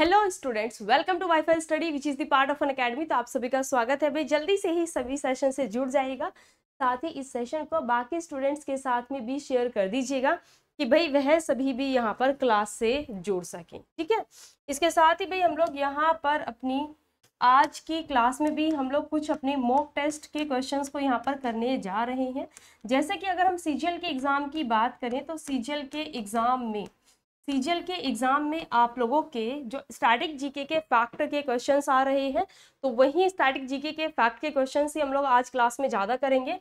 hello students welcome to WiFi study which is the part of Unacademy तो आप सभी का स्वागत है भाई जल्दी से ही सभी सेशन से जुड़ जाएगा साथ ही इस सेशन को बाकी स्टूडेंट्स के साथ में भी शेयर कर दीजिएगा कि भाई वह सभी भी यहाँ पर क्लास से जुड़ सकें ठीक है इसके साथ ही भाई हम लोग यहाँ पर अपनी आज की क्लास में भी हम लोग कुछ अपने मॉक टेस्ट के क्वेश्चन को यहाँ पर करने जा रहे हैं जैसे कि अगर हम सी के एग्ज़ाम की बात करें तो सी के एग्ज़ाम में सीजीएल के एग्ज़ाम में आप लोगों के जो स्टैटिक जीके के फैक्ट के क्वेश्चंस आ रहे हैं तो वही स्टैटिक जीके के फैक्ट के क्वेश्चंस ही हम लोग आज क्लास में ज़्यादा करेंगे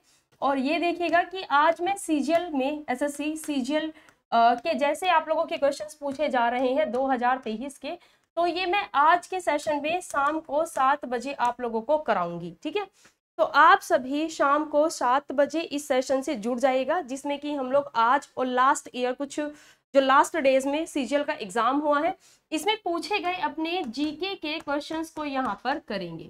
और ये देखिएगा कि आज मैं सीजीएल में एसएससी सीजीएल के जैसे आप लोगों के क्वेश्चंस पूछे जा रहे हैं 2023 के तो ये मैं आज के सेशन में शाम को सात बजे आप लोगों को कराऊंगी ठीक है तो आप सभी शाम को सात बजे इस सेशन से जुड़ जाइएगा जिसमें कि हम लोग आज और लास्ट ईयर कुछ जो लास्ट डेज में सीजीएल का एग्जाम हुआ है इसमें पूछे गए अपने जीके के क्वेश्चंस को यहाँ पर करेंगे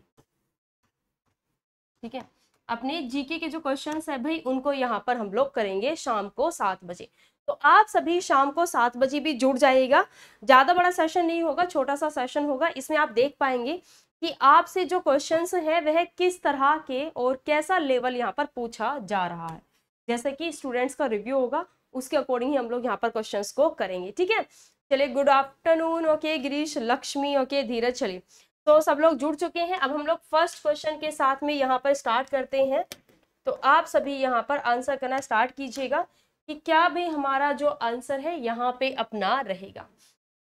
ठीक है अपने जीके के जो क्वेश्चंस है भाई उनको यहाँ पर हम लोग करेंगे शाम को सात बजे तो आप सभी शाम को सात बजे भी जुड़ जाइएगा ज़्यादा बड़ा सेशन नहीं होगा छोटा सा सेशन होगा इसमें आप देख पाएंगे कि आपसे जो क्वेश्चंस है वह किस तरह के और कैसा लेवल यहाँ पर पूछा जा रहा है जैसे कि स्टूडेंट्स का रिव्यू होगा उसके अकॉर्डिंग ही हम लोग यहाँ पर क्वेश्चन को करेंगे ठीक है चलिए good afternoon okay Girish Lakshmi okay Dheeraj चलिए तो सब लोग जुड़ चुके हैं अब हम लोग फर्स्ट क्वेश्चन के साथ में यहाँ पर स्टार्ट करते हैं तो आप सभी यहाँ पर आंसर करना स्टार्ट कीजिएगा कि क्या भी हमारा जो आंसर है यहाँ पे अपना रहेगा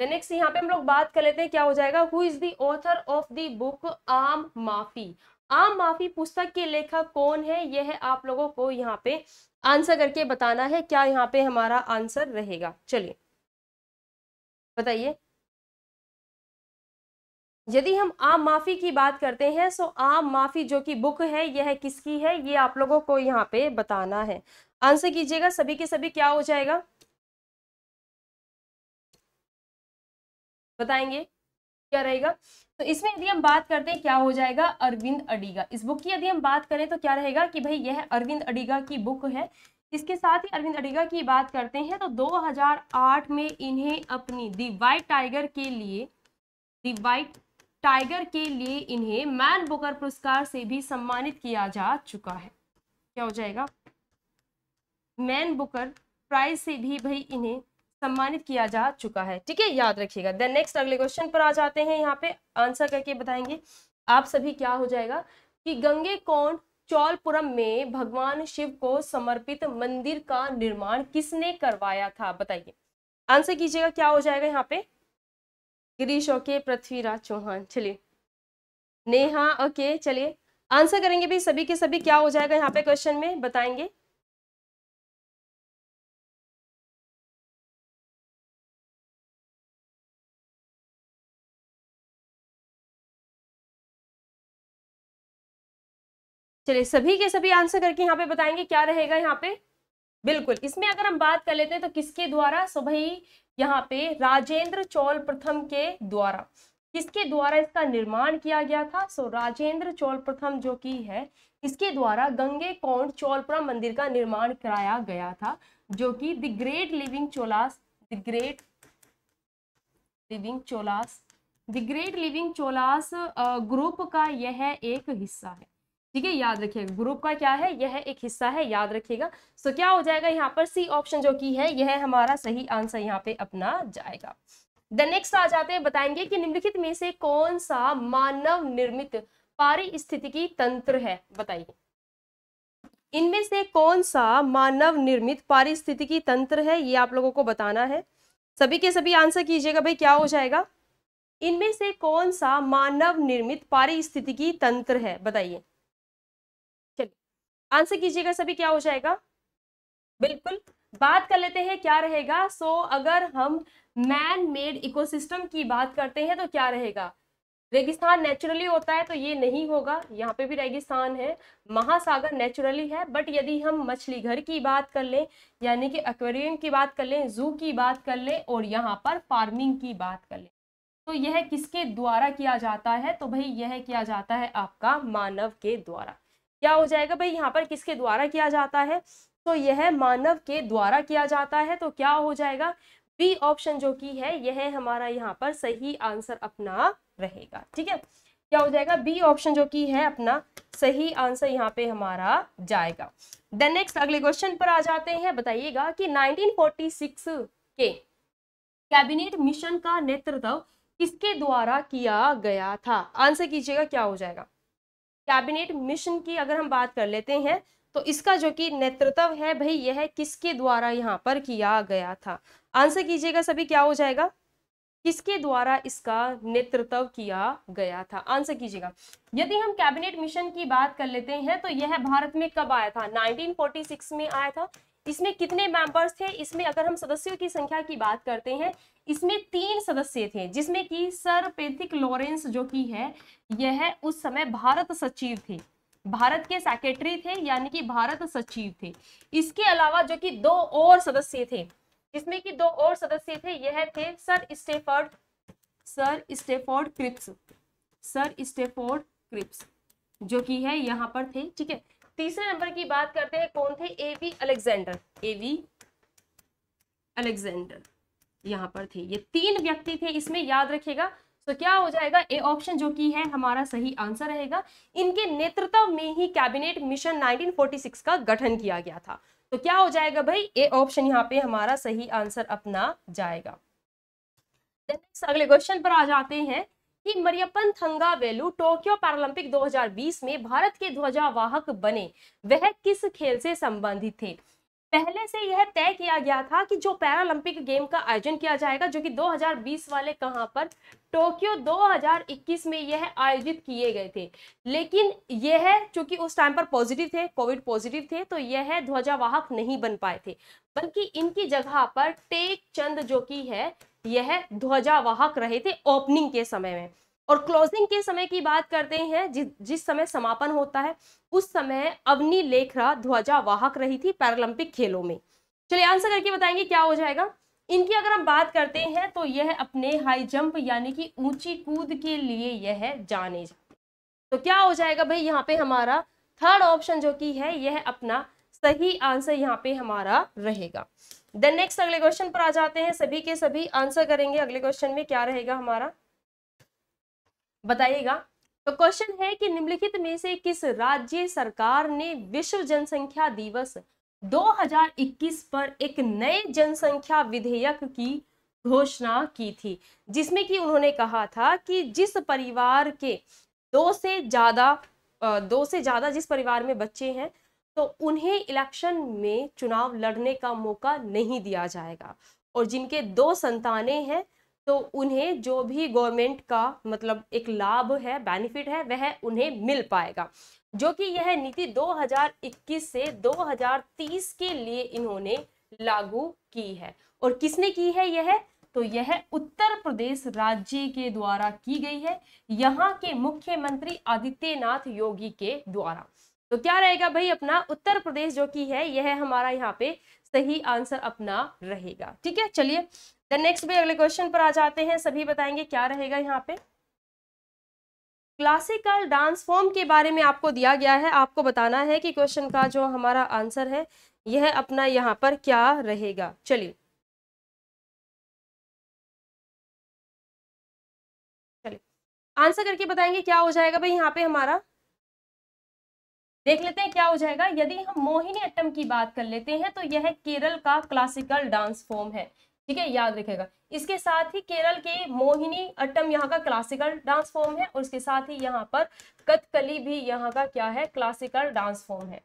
नेक्स्ट यहाँ पे हम लोग बात कर लेते हैं क्या हो जाएगा who is the author of the book आम माफी आम माफी पुस्तक के लेखक कौन है यह आप लोगों को यहाँ पे आंसर करके बताना है क्या यहाँ पे हमारा आंसर रहेगा चलिए बताइए यदि हम आम माफ़ी की बात करते हैं सो आम माफ़ी जो कि बुक है यह है किसकी है ये आप लोगों को यहाँ पे बताना है आंसर कीजिएगा सभी के सभी क्या हो जाएगा बताएंगे क्या रहेगा तो इसमें यदि हम बात करते हैं क्या हो जाएगा अरविंद अडीगा इस बुक की यदि हम बात करें तो क्या रहेगा कि भाई यह अरविंद अडीगा की बुक है इसके साथ ही अरविंद अडीगा की बात करते हैं तो 2008 में इन्हें अपनी दी वाइट टाइगर के लिए दी वाइट टाइगर के लिए इन्हें मैन बुकर पुरस्कार से भी सम्मानित किया जा चुका है क्या हो जाएगा मैन बुकर प्राइज से भी भाई इन्हें सम्मानित किया जा चुका है ठीक है याद रखिएगा देन नेक्स्ट अगले क्वेश्चन पर आ जाते हैं यहाँ पे आंसर करके बताएंगे आप सभी क्या हो जाएगा कि गंगे कौन चौलपुरम में भगवान शिव को समर्पित मंदिर का निर्माण किसने करवाया था बताइए आंसर कीजिएगा क्या हो जाएगा यहाँ पे गिरीश ओके पृथ्वीराज चौहान चलिए नेहा ओके चलिए आंसर करेंगे भी सभी के सभी क्या हो जाएगा यहाँ पे क्वेश्चन में बताएंगे चलिए सभी के सभी आंसर करके यहाँ पे बताएंगे क्या रहेगा यहाँ पे बिल्कुल इसमें अगर हम बात कर लेते हैं तो किसके द्वारा सो भाई यहाँ पे राजेंद्र चौल प्रथम के द्वारा किसके द्वारा इसका निर्माण किया गया था सो राजेंद्र चौल प्रथम जो की है इसके द्वारा गंगे कौंड चौलपुरा मंदिर का निर्माण कराया गया था जो कि the great living Cholas the great living Cholas the great living Cholas group का यह एक हिस्सा है ठीक है याद रखिएगा ग्रुप का क्या है यह एक हिस्सा है याद रखिएगा सो क्या हो जाएगा यहाँ पर सी ऑप्शन जो की है यह हमारा सही आंसर यहाँ पे अपना जाएगा द नेक्स्ट आ जाते हैं बताएंगे कि निम्नलिखित में से कौन सा मानव निर्मित पारिस्थितिकी तंत्र है बताइए इनमें से कौन सा मानव निर्मित पारिस्थितिकी तंत्र है ये आप लोगों को बताना है सभी के सभी आंसर कीजिएगा भाई क्या हो जाएगा इनमें से कौन सा मानव निर्मित पारिस्थितिकी तंत्र है बताइए आंसर कीजिएगा सभी क्या हो जाएगा बिल्कुल बात कर लेते हैं क्या रहेगा सो so, अगर हम मैन मेड इकोसिस्टम की बात करते हैं तो क्या रहेगा रेगिस्तान नेचुरली होता है तो ये नहीं होगा यहाँ पे भी रेगिस्तान है महासागर नेचुरली है बट यदि हम मछली घर की बात कर लें यानी कि एक्वेरियम की बात कर लें जू की बात कर लें और यहाँ पर फार्मिंग की बात कर लें तो यह किसके द्वारा किया जाता है तो भाई यह किया जाता है आपका मानव के द्वारा क्या हो जाएगा भाई यहाँ पर किसके द्वारा किया जाता है तो यह मानव के द्वारा किया जाता है तो क्या हो जाएगा बी ऑप्शन जो की है यह हमारा यहाँ पर सही आंसर अपना रहेगा ठीक है क्या हो जाएगा बी ऑप्शन जो की है अपना सही आंसर यहाँ पे हमारा जाएगा देन नेक्स्ट अगले क्वेश्चन पर आ जाते हैं बताइएगा कि 1946 के कैबिनेट मिशन का नेतृत्व किसके द्वारा किया गया था आंसर कीजिएगा क्या हो जाएगा कैबिनेट मिशन की अगर हम बात कर लेते हैं तो इसका जो कि नेतृत्व है भाई यह किसके द्वारा यहाँ पर किया गया था आंसर कीजिएगा सभी क्या हो जाएगा किसके द्वारा इसका नेतृत्व किया गया था आंसर कीजिएगा यदि हम कैबिनेट मिशन की बात कर लेते हैं तो यह भारत में कब आया था 1946 में आया था इसमें कितने मेंबर्स थे इसमें अगर हम सदस्यों की संख्या की बात करते हैं इसमें तीन सदस्य थे जिसमें कि सर पेथिक लॉरेंस जो कि है यह उस समय भारत सचिव थे भारत के सेक्रेटरी थे यानी कि भारत सचिव थे इसके अलावा जो कि दो और सदस्य थे जिसमें कि दो और सदस्य थे यह थे sir Stafford sir Stafford Cripps sir Stafford Cripps जो कि है यहाँ पर थे ठीक है तीसरे नंबर की बात करते हैं कौन थे A V Alexander A V Alexander यहां पर थे ये तीन व्यक्ति थे इसमें याद रखेगा तो क्या हो जाएगा ए ऑप्शन जो कि है हमारा सही आंसर रहेगा इनके नेतृत्व में ही कैबिनेट मिशन 1946 का गठन किया गया था तो क्या हो जाएगा भाई ए ऑप्शन यहाँ पे हमारा सही आंसर अपना जाएगा अगले क्वेश्चन पर आ जाते हैं कि मरियपन थंगा वेलू टोक्यो पैरालंपिक 2020 में भारत के ध्वजावाहक बने वह किस खेल से संबंधित थे पहले से यह तय किया गया था कि जो पैरालंपिक गेम का आयोजन किया जाएगा जो कि 2020 वाले कहां पर टोक्यो 2021 में यह आयोजित किए गए थे लेकिन यह चूंकि उस टाइम पर पॉजिटिव थे कोविड पॉजिटिव थे तो यह ध्वजावाहक नहीं बन पाए थे बल्कि इनकी जगह पर टेक चंद जो कि है यह ध्वजावाहक रहे थे ओपनिंग के समय में और क्लोजिंग के समय की बात करते हैं जि, जिस समय समापन होता है उस समय अवनी लेखरा ध्वजावाहक रही थी पैरालंपिक खेलों में चलिए आंसर करके बताएंगे क्या हो जाएगा इनकी अगर हम बात करते हैं तो यह अपने हाई जंप यानी कि ऊंची कूद के लिए यह जाने जाते तो क्या हो जाएगा भाई यहाँ पे हमारा थर्ड ऑप्शन जो कि है यह अपना सही आंसर यहाँ पे हमारा रहेगा देन नेक्स्ट अगले क्वेश्चन पर आ जाते हैं सभी के सभी आंसर करेंगे अगले क्वेश्चन में क्या रहेगा हमारा बताइएगा तो क्वेश्चन है कि निम्नलिखित में से किस राज्य सरकार ने विश्व जनसंख्या दिवस 2021 पर एक नए जनसंख्या विधेयक की घोषणा की थी जिसमें कि उन्होंने कहा था कि जिस परिवार के दो से ज्यादा दो से ज्यादा जिस परिवार में बच्चे हैं तो उन्हें इलेक्शन में चुनाव लड़ने का मौका नहीं दिया जाएगा और जिनके दो संतानें हैं तो उन्हें जो भी गवर्नमेंट का मतलब एक लाभ है बेनिफिट है वह उन्हें मिल पाएगा जो कि यह नीति 2021 से 2030 के लिए इन्होंने लागू की है और किसने की है यह तो यह उत्तर प्रदेश राज्य के द्वारा की गई है यहाँ के मुख्यमंत्री आदित्यनाथ योगी के द्वारा तो क्या रहेगा भाई अपना उत्तर प्रदेश जो कि है यह हमारा यहाँ पे सही आंसर अपना रहेगा ठीक है चलिए द नेक्स्ट भी अगले क्वेश्चन पर आ जाते हैं सभी बताएंगे क्या रहेगा यहाँ पे क्लासिकल डांस फॉर्म के बारे में आपको दिया गया है आपको बताना है कि क्वेश्चन का जो हमारा आंसर है यह अपना यहाँ पर क्या रहेगा चलिए चलिए आंसर करके बताएंगे क्या हो जाएगा भाई यहाँ पे हमारा देख लेते हैं क्या हो जाएगा यदि हम मोहिनी अट्टम की बात कर लेते हैं तो यह केरल का क्लासिकल डांस फॉर्म है ठीक है याद रखेगा इसके साथ ही केरल के मोहिनी अट्टम यहाँ का क्लासिकल डांस फॉर्म है और उसके साथ ही यहाँ पर कथकली भी यहाँ का क्या है क्लासिकल डांस फॉर्म है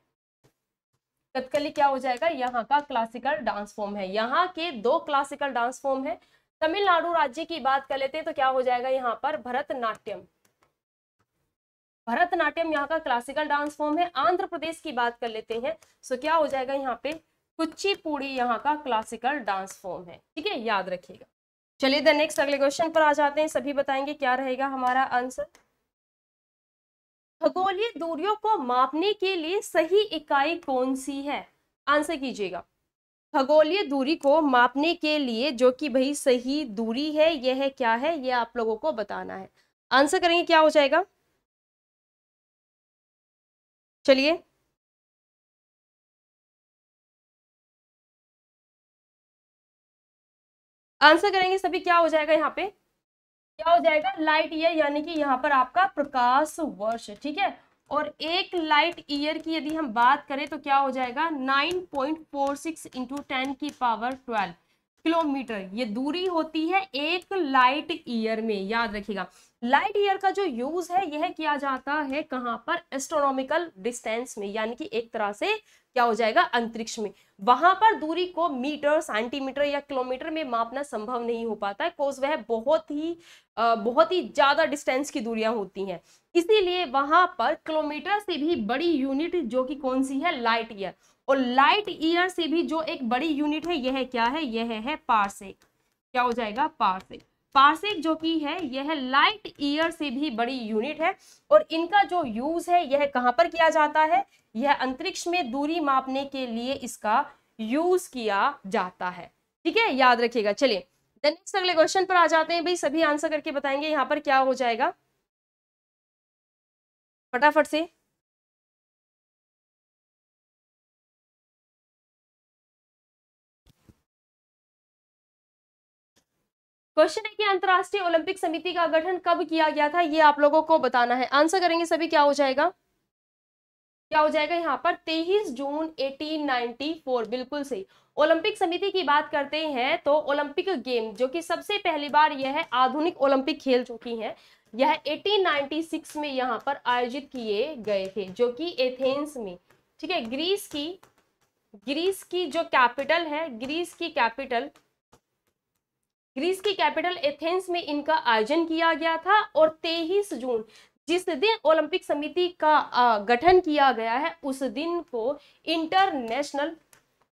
कथकली क्या हो जाएगा यहाँ का क्लासिकल डांस फॉर्म है यहाँ के दो क्लासिकल डांस फॉर्म है तमिलनाडु राज्य की बात कर लेते हैं तो क्या हो जाएगा यहाँ पर भरतनाट्यम भरतनाट्यम यहाँ का क्लासिकल डांस फॉर्म है आंध्र प्रदेश की बात कर लेते हैं सो क्या हो जाएगा यहाँ पे कुचिपुड़ी यहाँ का क्लासिकल डांस फॉर्म है ठीक है याद रखिएगा चलिए द नेक्स्ट अगले क्वेश्चन पर आ जाते हैं सभी बताएंगे क्या रहेगा हमारा आंसर खगोलीय दूरियों को मापने के लिए सही इकाई कौन सी है आंसर कीजिएगा खगोलीय दूरी को मापने के लिए जो कि भाई सही दूरी है यह है क्या है यह आप लोगों को बताना है आंसर करेंगे क्या हो जाएगा चलिए आंसर करेंगे सभी क्या हो जाएगा यहाँ पे क्या हो जाएगा लाइट ईयर यानी कि यहाँ पर आपका प्रकाश वर्ष ठीक है और एक लाइट ईयर की यदि हम बात करें तो क्या हो जाएगा 9.46 point four six into ten की पावर 12 किलोमीटर ये दूरी होती है एक लाइट ईयर में याद रखिएगा लाइट ईयर का जो यूज है यह किया जाता है कहाँ पर एस्ट्रोनॉमिकल डिस्टेंस में यानी कि एक तरह से क्या हो जाएगा अंतरिक्ष में वहां पर दूरी को मीटर सेंटीमीटर या किलोमीटर में मापना संभव नहीं हो पाता है कोज वह बहुत ही बहुत ही ज्यादा डिस्टेंस की दूरियां होती हैं इसीलिए वहां पर किलोमीटर से भी बड़ी यूनिट जो कि कौन सी है लाइट ईयर और लाइट ईयर से भी जो एक बड़ी यूनिट है यह क्या है यह है पार्सेक क्या हो जाएगा पार्सेक पार्सिक जो की है यह लाइट ईयर से भी बड़ी यूनिट है और इनका जो यूज है यह कहाँ पर किया जाता है यह अंतरिक्ष में दूरी मापने के लिए इसका यूज किया जाता है ठीक है याद रखिएगा चलिए नेक्स्ट अगले क्वेश्चन पर आ जाते हैं भाई सभी आंसर करके बताएंगे यहाँ पर क्या हो जाएगा फटाफट से क्वेश्चन है कि अंतरराष्ट्रीय ओलंपिक समिति का गठन कब किया गया था ये आप लोगों को बताना है आंसर करेंगे सभी क्या हो जाएगा क्या हो जाएगा यहाँ पर 23 जून 1894 बिल्कुल सही ओलंपिक समिति की बात करते हैं तो ओलंपिक गेम जो कि सबसे पहली बार यह है आधुनिक ओलंपिक खेल चुकी है यह 1896 में यहाँ पर आयोजित किए गए थे जो कि एथेंस में ठीक है ग्रीस की ग्रीस की जो कैपिटल है ग्रीस की कैपिटल ग्रीस की कैपिटल एथेंस में इनका आयोजन किया गया था और तेईस जून जिस दिन ओलंपिक समिति का गठन किया गया है उस दिन को इंटरनेशनल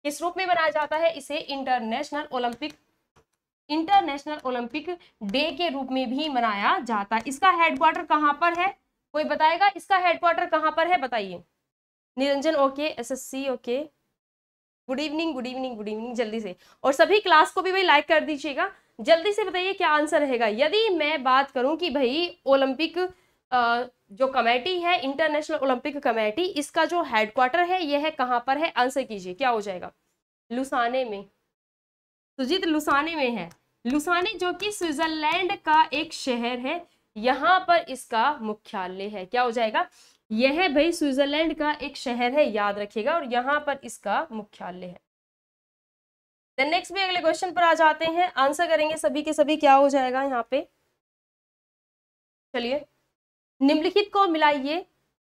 किस रूप में मनाया जाता है इसे international Olympic international Olympic day के रूप में भी मनाया जाता है इसका हेडक्वार्टर कहाँ पर है कोई बताएगा इसका हेडक्वार्टर कहाँ पर है बताइए Niranjan okay SSC okay good evening good evening good evening जल्दी से और सभी क्लास को भी भाई लाइक कर दीजिएगा जल्दी से बताइए क्या आंसर रहेगा यदि मैं बात करूं कि भाई ओलंपिक जो कमेटी है इंटरनेशनल ओलंपिक कमेटी इसका जो हेडक्वार्टर है यह है कहाँ पर है आंसर कीजिए क्या हो जाएगा लुसाने में सुजीत लुसाने में है लुसाने जो कि स्विट्जरलैंड का एक शहर है यहाँ पर इसका मुख्यालय है क्या हो जाएगा यह भाई स्विट्जरलैंड का एक शहर है याद रखिएगा और यहाँ पर इसका मुख्यालय है देन नेक्स्ट भी अगले क्वेश्चन पर आ जाते हैं आंसर करेंगे सभी के सभी क्या हो जाएगा यहाँ पे चलिए निम्नलिखित को मिलाइए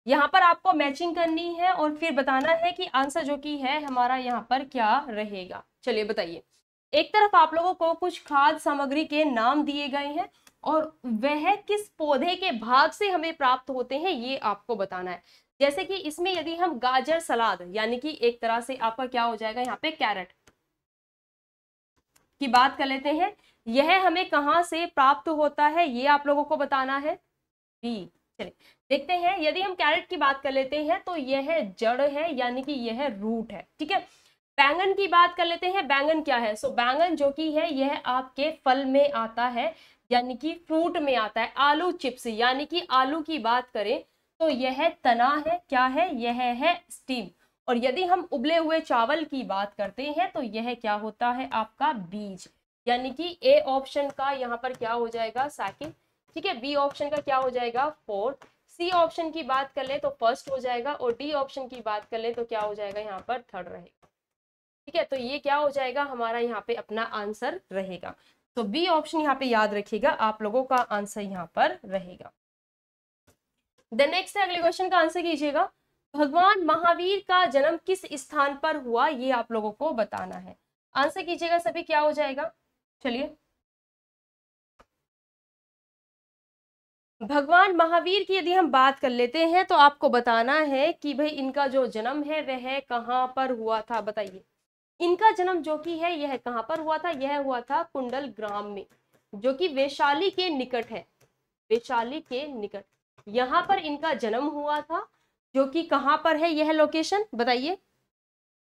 यहाँ पर आपको मैचिंग करनी है और फिर बताना है कि आंसर जो कि है हमारा यहाँ पर क्या रहेगा चलिए बताइए एक तरफ आप लोगों को कुछ खाद्य सामग्री के नाम दिए गए हैं और वह किस पौधे के भाग से हमें प्राप्त होते हैं ये आपको बताना है जैसे कि इसमें यदि हम गाजर सलाद यानी कि एक तरह से आपका क्या हो जाएगा यहाँ पे कैरेट की बात कर लेते हैं यह हमें कहाँ से प्राप्त होता है ये आप लोगों को बताना है बी चलिए देखते हैं यदि हम कैरेट की बात कर लेते हैं तो यह जड़ है यानी कि यह रूट है ठीक है बैंगन की बात कर लेते हैं बैंगन क्या है सो so, बैंगन जो कि है यह आपके फल में आता है यानी कि फ्रूट में आता है आलू चिप्स यानी कि आलू की बात करें तो यह तना है क्या है यह है स्टीम और यदि हम उबले हुए चावल की बात करते हैं तो यह क्या होता है आपका बीज यानी कि ए ऑप्शन का यहाँ पर क्या हो जाएगा सेकेंड ठीक है बी ऑप्शन का क्या हो जाएगा फोर्थ सी ऑप्शन की बात कर ले तो फर्स्ट हो जाएगा और डी ऑप्शन की बात कर ले तो क्या हो जाएगा यहाँ पर थर्ड रहेगा ठीक है तो ये क्या हो जाएगा हमारा यहाँ पे अपना आंसर रहेगा तो बी ऑप्शन यहाँ पे याद रखिएगा आप लोगों का आंसर यहाँ पर रहेगा द नेक्स्ट अगले क्वेश्चन का आंसर कीजिएगा भगवान महावीर का जन्म किस स्थान पर हुआ ये आप लोगों को बताना है आंसर कीजिएगा सभी क्या हो जाएगा चलिए भगवान महावीर की यदि हम बात कर लेते हैं तो आपको बताना है कि भाई इनका जो जन्म है वह कहाँ पर हुआ था बताइए इनका जन्म जो कि है यह कहाँ पर हुआ था यह हुआ था कुंडल ग्राम में जो कि वैशाली के निकट है वैशाली के निकट यहाँ पर इनका जन्म हुआ था जो कि कहाँ पर है यह लोकेशन बताइए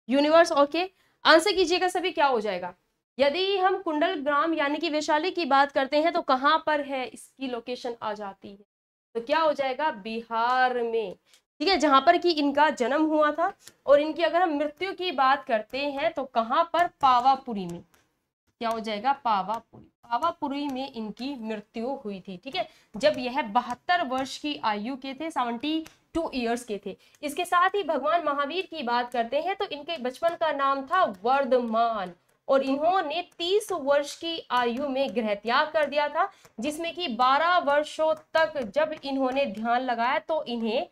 यूनिवर्स ओके आंसर कीजिएगा सभी क्या हो जाएगा यदि हम कुंडल ग्राम यानी कि वैशाली की बात करते हैं तो कहाँ पर है इसकी लोकेशन आ जाती है तो क्या हो जाएगा बिहार में ठीक है जहां पर कि इनका जन्म हुआ था और इनकी अगर हम मृत्यु की बात करते हैं तो कहाँ पर पावापुरी में क्या हो जाएगा पावापुरी पावापुरी में इनकी मृत्यु हुई थी ठीक है जब यह बहत्तर वर्ष की आयु के थे सेवेंटी टू ईयर्स के थे इसके साथ ही भगवान महावीर की बात करते हैं तो इनके बचपन का नाम था वर्धमान और इन्होंने 30 वर्ष की आयु में त्याग कर दिया था जिसमें कि 12 वर्षों तक जब इन्होंने ध्यान लगाया तो इन्हें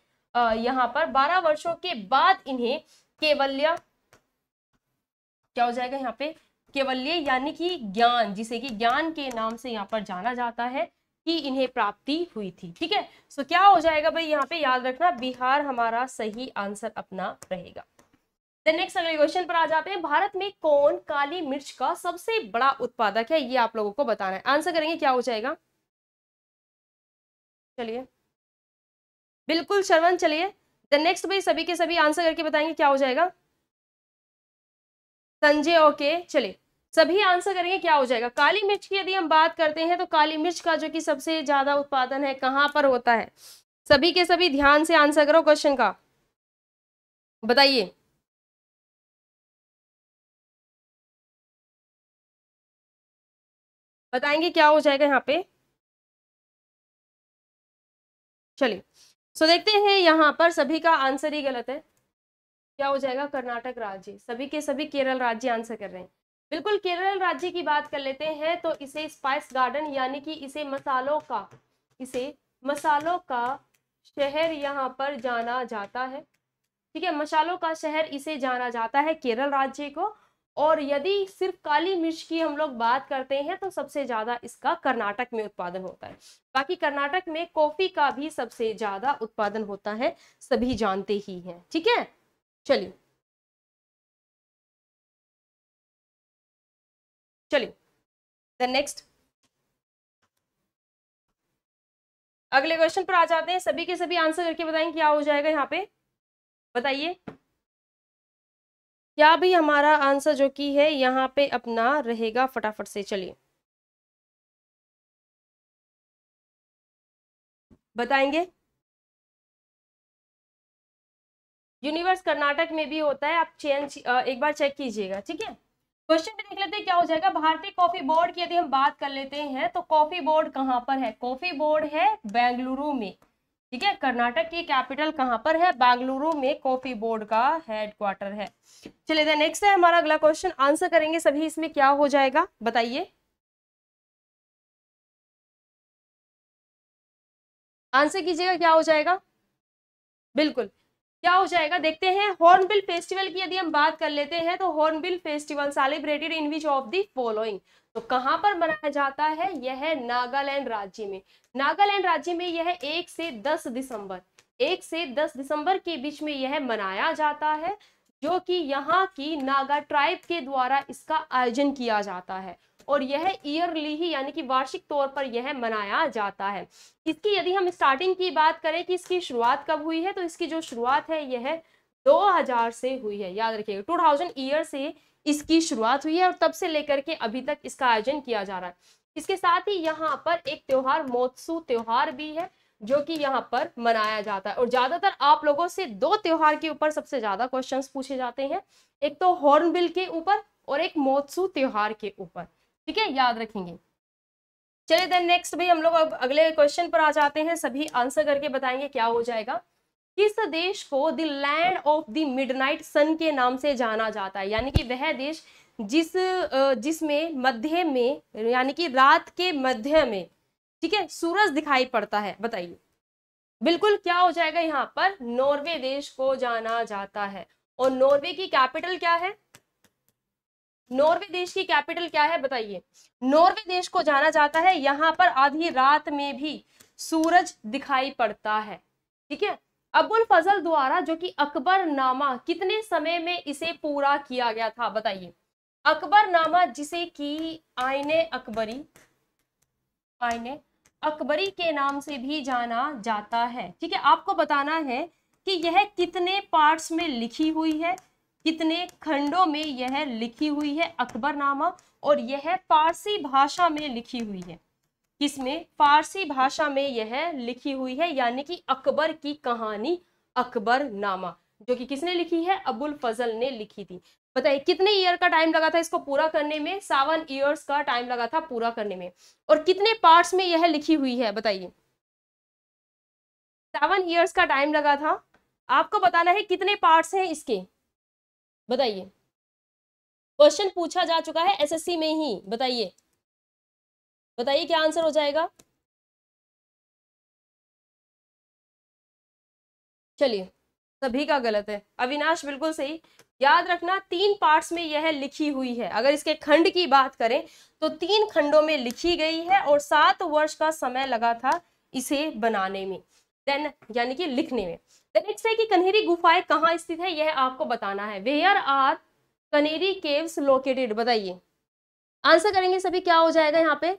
यहाँ पर 12 वर्षों के बाद इन्हें केवल्य क्या हो जाएगा यहाँ पे केवल्य यानी कि ज्ञान जिसे कि ज्ञान के नाम से यहाँ पर जाना जाता है की इन्हें प्राप्ति हुई थी ठीक है सो क्या हो जाएगा भाई यहाँ पे याद रखना बिहार हमारा सही आंसर अपना रहेगा नेक्स्ट अगले क्वेश्चन पर आ जाते हैं भारत में कौन काली मिर्च का सबसे बड़ा उत्पादक है ये आप लोगों को बताना है आंसर करेंगे क्या हो जाएगा चलिए बिल्कुल शरवन चलिए द नेक्स्ट भाई सभी के सभी आंसर करके बताएंगे क्या हो जाएगा संजय ओके चलिए सभी आंसर करेंगे क्या हो जाएगा काली मिर्च की यदि हम बात करते हैं तो काली मिर्च का जो कि सबसे ज्यादा उत्पादन है कहाँ पर होता है सभी के सभी ध्यान से आंसर करो क्वेश्चन का बताइए बताएंगे क्या हो जाएगा यहाँ पे चलिए सो देखते हैं यहाँ पर सभी का आंसर ही गलत है क्या हो जाएगा कर्नाटक राज्य सभी के सभी केरल राज्य आंसर कर रहे हैं बिल्कुल केरल राज्य की बात कर लेते हैं तो इसे स्पाइस गार्डन यानी कि इसे मसालों का इसे मसालों का शहर यहाँ पर जाना जाता है ठीक है मसालों का शहर इसे जाना जाता है केरल राज्य को और यदि सिर्फ काली मिर्च की हम लोग बात करते हैं तो सबसे ज़्यादा इसका कर्नाटक में उत्पादन होता है बाकी कर्नाटक में कॉफ़ी का भी सबसे ज़्यादा उत्पादन होता है सभी जानते ही हैं ठीक है चलिए चलिए देन नेक्स्ट अगले क्वेश्चन पर आ जाते हैं सभी के सभी आंसर करके बताएं क्या हो जाएगा यहाँ पे बताइए क्या भी हमारा आंसर जो की है यहाँ पे अपना रहेगा फटाफट से चलिए बताएंगे यूनिवर्स कर्नाटक में भी होता है आप चेंज एक बार चेक कीजिएगा ठीक है क्वेश्चन भी देख लेते हैं क्या हो जाएगा भारतीय कॉफी बोर्ड की यदि हम बात कर लेते हैं तो कॉफी बोर्ड कहाँ पर है कॉफी बोर्ड है बेंगलुरु में ठीक है कर्नाटक की कैपिटल कहाँ पर है बेंगलुरु में कॉफी बोर्ड का हेडक्वार्टर है चलिए द नेक्स्ट है हमारा अगला क्वेश्चन आंसर करेंगे सभी इसमें क्या हो जाएगा बताइए आंसर कीजिएगा क्या हो जाएगा बिल्कुल क्या हो जाएगा देखते हैं हॉर्नबिल फेस्टिवल की यदि हम बात कर लेते हैं तो Hornbill festival celebrated in which of the following तो कहां पर मनाया जाता है यह है नागालैंड राज्य में नागालैंड राज्य में यह एक से दस दिसंबर एक से दस दिसंबर के बीच में यह मनाया जाता है जो कि यहाँ की नागा ट्राइब के द्वारा इसका आयोजन किया जाता है और यह ईयरली ही यानी कि वार्षिक तौर पर यह मनाया जाता है इसकी यदि हम स्टार्टिंग की बात करें कि इसकी शुरुआत कब हुई है तो इसकी जो शुरुआत है यह 2000 से हुई है याद रखिएगा 2000 ईयर से इसकी शुरुआत हुई है और तब से लेकर के अभी तक इसका आयोजन किया जा रहा है इसके साथ ही यहाँ पर एक त्यौहार मोत्सु त्योहार भी है जो कि यहाँ पर मनाया जाता है और ज्यादातर आप लोगों से दो त्यौहार के ऊपर सबसे ज्यादा क्वेश्चंस पूछे जाते हैं एक तो हॉर्नबिल के ऊपर और एक मोत्सु त्योहार के ऊपर ठीक है याद रखेंगे चलिए देन नेक्स्ट भी हम लोग अब अगले क्वेश्चन पर आ जाते हैं सभी आंसर करके बताएंगे क्या हो जाएगा किस देश को the land of the midnight sun के नाम से जाना जाता है यानी कि वह देश जिस जिसमें मध्य में यानी कि रात के मध्य में ठीक है सूरज दिखाई पड़ता है बताइए बिल्कुल क्या हो जाएगा यहाँ पर नॉर्वे देश को जाना जाता है और नॉर्वे की कैपिटल क्या है नॉर्वे देश की कैपिटल क्या है बताइए नॉर्वे देश को जाना जाता है यहाँ पर आधी रात में भी सूरज दिखाई पड़ता है ठीक है अबुल फजल द्वारा जो कि अकबर नामा कितने समय में इसे पूरा किया गया था बताइए अकबर नामा जिसे कि आईने अकबरी आईने अकबरी के नाम से भी जाना जाता है ठीक है आपको बताना है कि यह कितने पार्ट्स में लिखी हुई है कितने खंडों में यह लिखी हुई है अकबरनामा और यह फारसी भाषा में लिखी हुई है किसमें फारसी भाषा में यह लिखी हुई है यानी कि अकबर की कहानी अकबरनामा जो कि किसने लिखी है अबुल फजल ने लिखी थी बताइए कितने ईयर का टाइम लगा था इसको पूरा करने में सेवन ईयर्स का टाइम लगा था पूरा करने में और कितने पार्ट्स में यह लिखी हुई है बताइए सेवन ईयर्स का टाइम लगा था आपको बताना है कितने पार्ट्स हैं इसके बताइए क्वेश्चन पूछा जा चुका है एसएससी में ही बताइए बताइए क्या आंसर हो जाएगा चलिए सभी का गलत है अविनाश बिल्कुल सही याद रखना तीन पार्ट्स में यह लिखी हुई है अगर इसके खंड की बात करें तो तीन खंडों में लिखी गई है और सात वर्ष का समय लगा था इसे बनाने में देन यानी कि लिखने में नेक्स्ट है कि कन्हेरी गुफाएं कहाँ स्थित है यह आपको बताना है where are Kanheri caves located बताइए आंसर करेंगे सभी क्या हो जाएगा यहाँ पे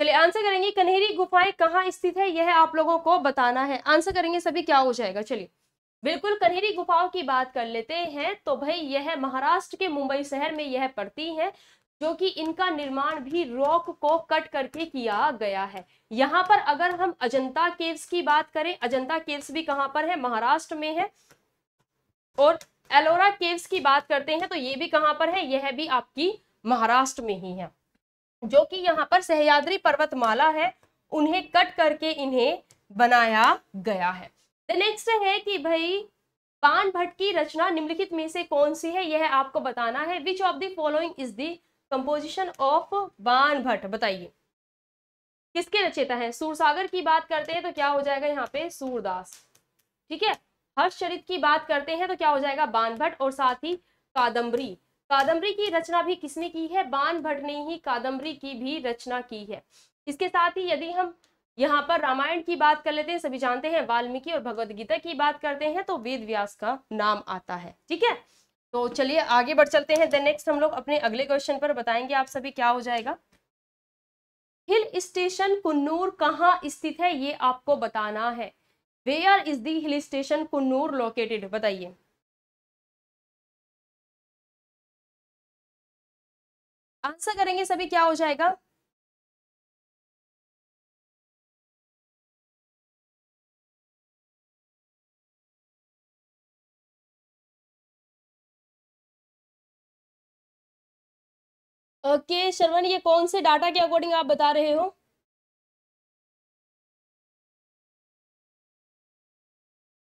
चलिए आंसर करेंगे कन्हेरी गुफाएं कहाँ स्थित है यह आप लोगों को बताना है आंसर करेंगे सभी क्या हो जाएगा चलिए बिल्कुल कन्हेरी गुफाओं की बात कर लेते हैं तो भाई यह महाराष्ट्र के मुंबई शहर में यह पड़ती है जो कि इनका निर्माण भी रॉक को कट करके किया गया है यहाँ पर अगर हम अजंता केव्स की बात करें अजंता केव्स भी कहाँ पर है महाराष्ट्र में है और एलोरा केव्स की बात करते हैं तो ये भी कहाँ पर है यह भी आपकी महाराष्ट्र में ही है जो कि यहाँ पर सहयाद्री पर्वतमाला है उन्हें कट करके इन्हें बनाया गया है द नेक्स्ट है कि भाई बान भट्ट की रचना निम्नलिखित में से कौन सी है यह आपको बताना है which of the following is the composition of Ban Bhatt बताइए किसके रचेता है सूरसागर की बात करते हैं तो क्या हो जाएगा यहाँ पे सूरदास ठीक है हर्षचरित की बात करते हैं तो क्या हो जाएगा बान भट्ट और साथ ही कादम्बरी कादम्बरी की रचना भी किसने की है बान भट्ट ने ही कादम्बरी की भी रचना की है इसके साथ ही यदि हम यहाँ पर रामायण की बात कर लेते हैं सभी जानते हैं वाल्मीकि और भगवदगीता गीता की बात करते हैं तो वेद व्यास का नाम आता है ठीक है तो चलिए आगे बढ़ चलते हैं देन नेक्स्ट हम लोग अपने अगले क्वेश्चन पर बताएंगे आप सभी क्या हो जाएगा हिल स्टेशन कुन्नूर कहाँ स्थित है ये आपको बताना है where is the hill station Coonoor located बताइए आंसर करेंगे सभी क्या हो जाएगा के शर्वन ये कौन से डाटा के अकॉर्डिंग आप बता रहे हो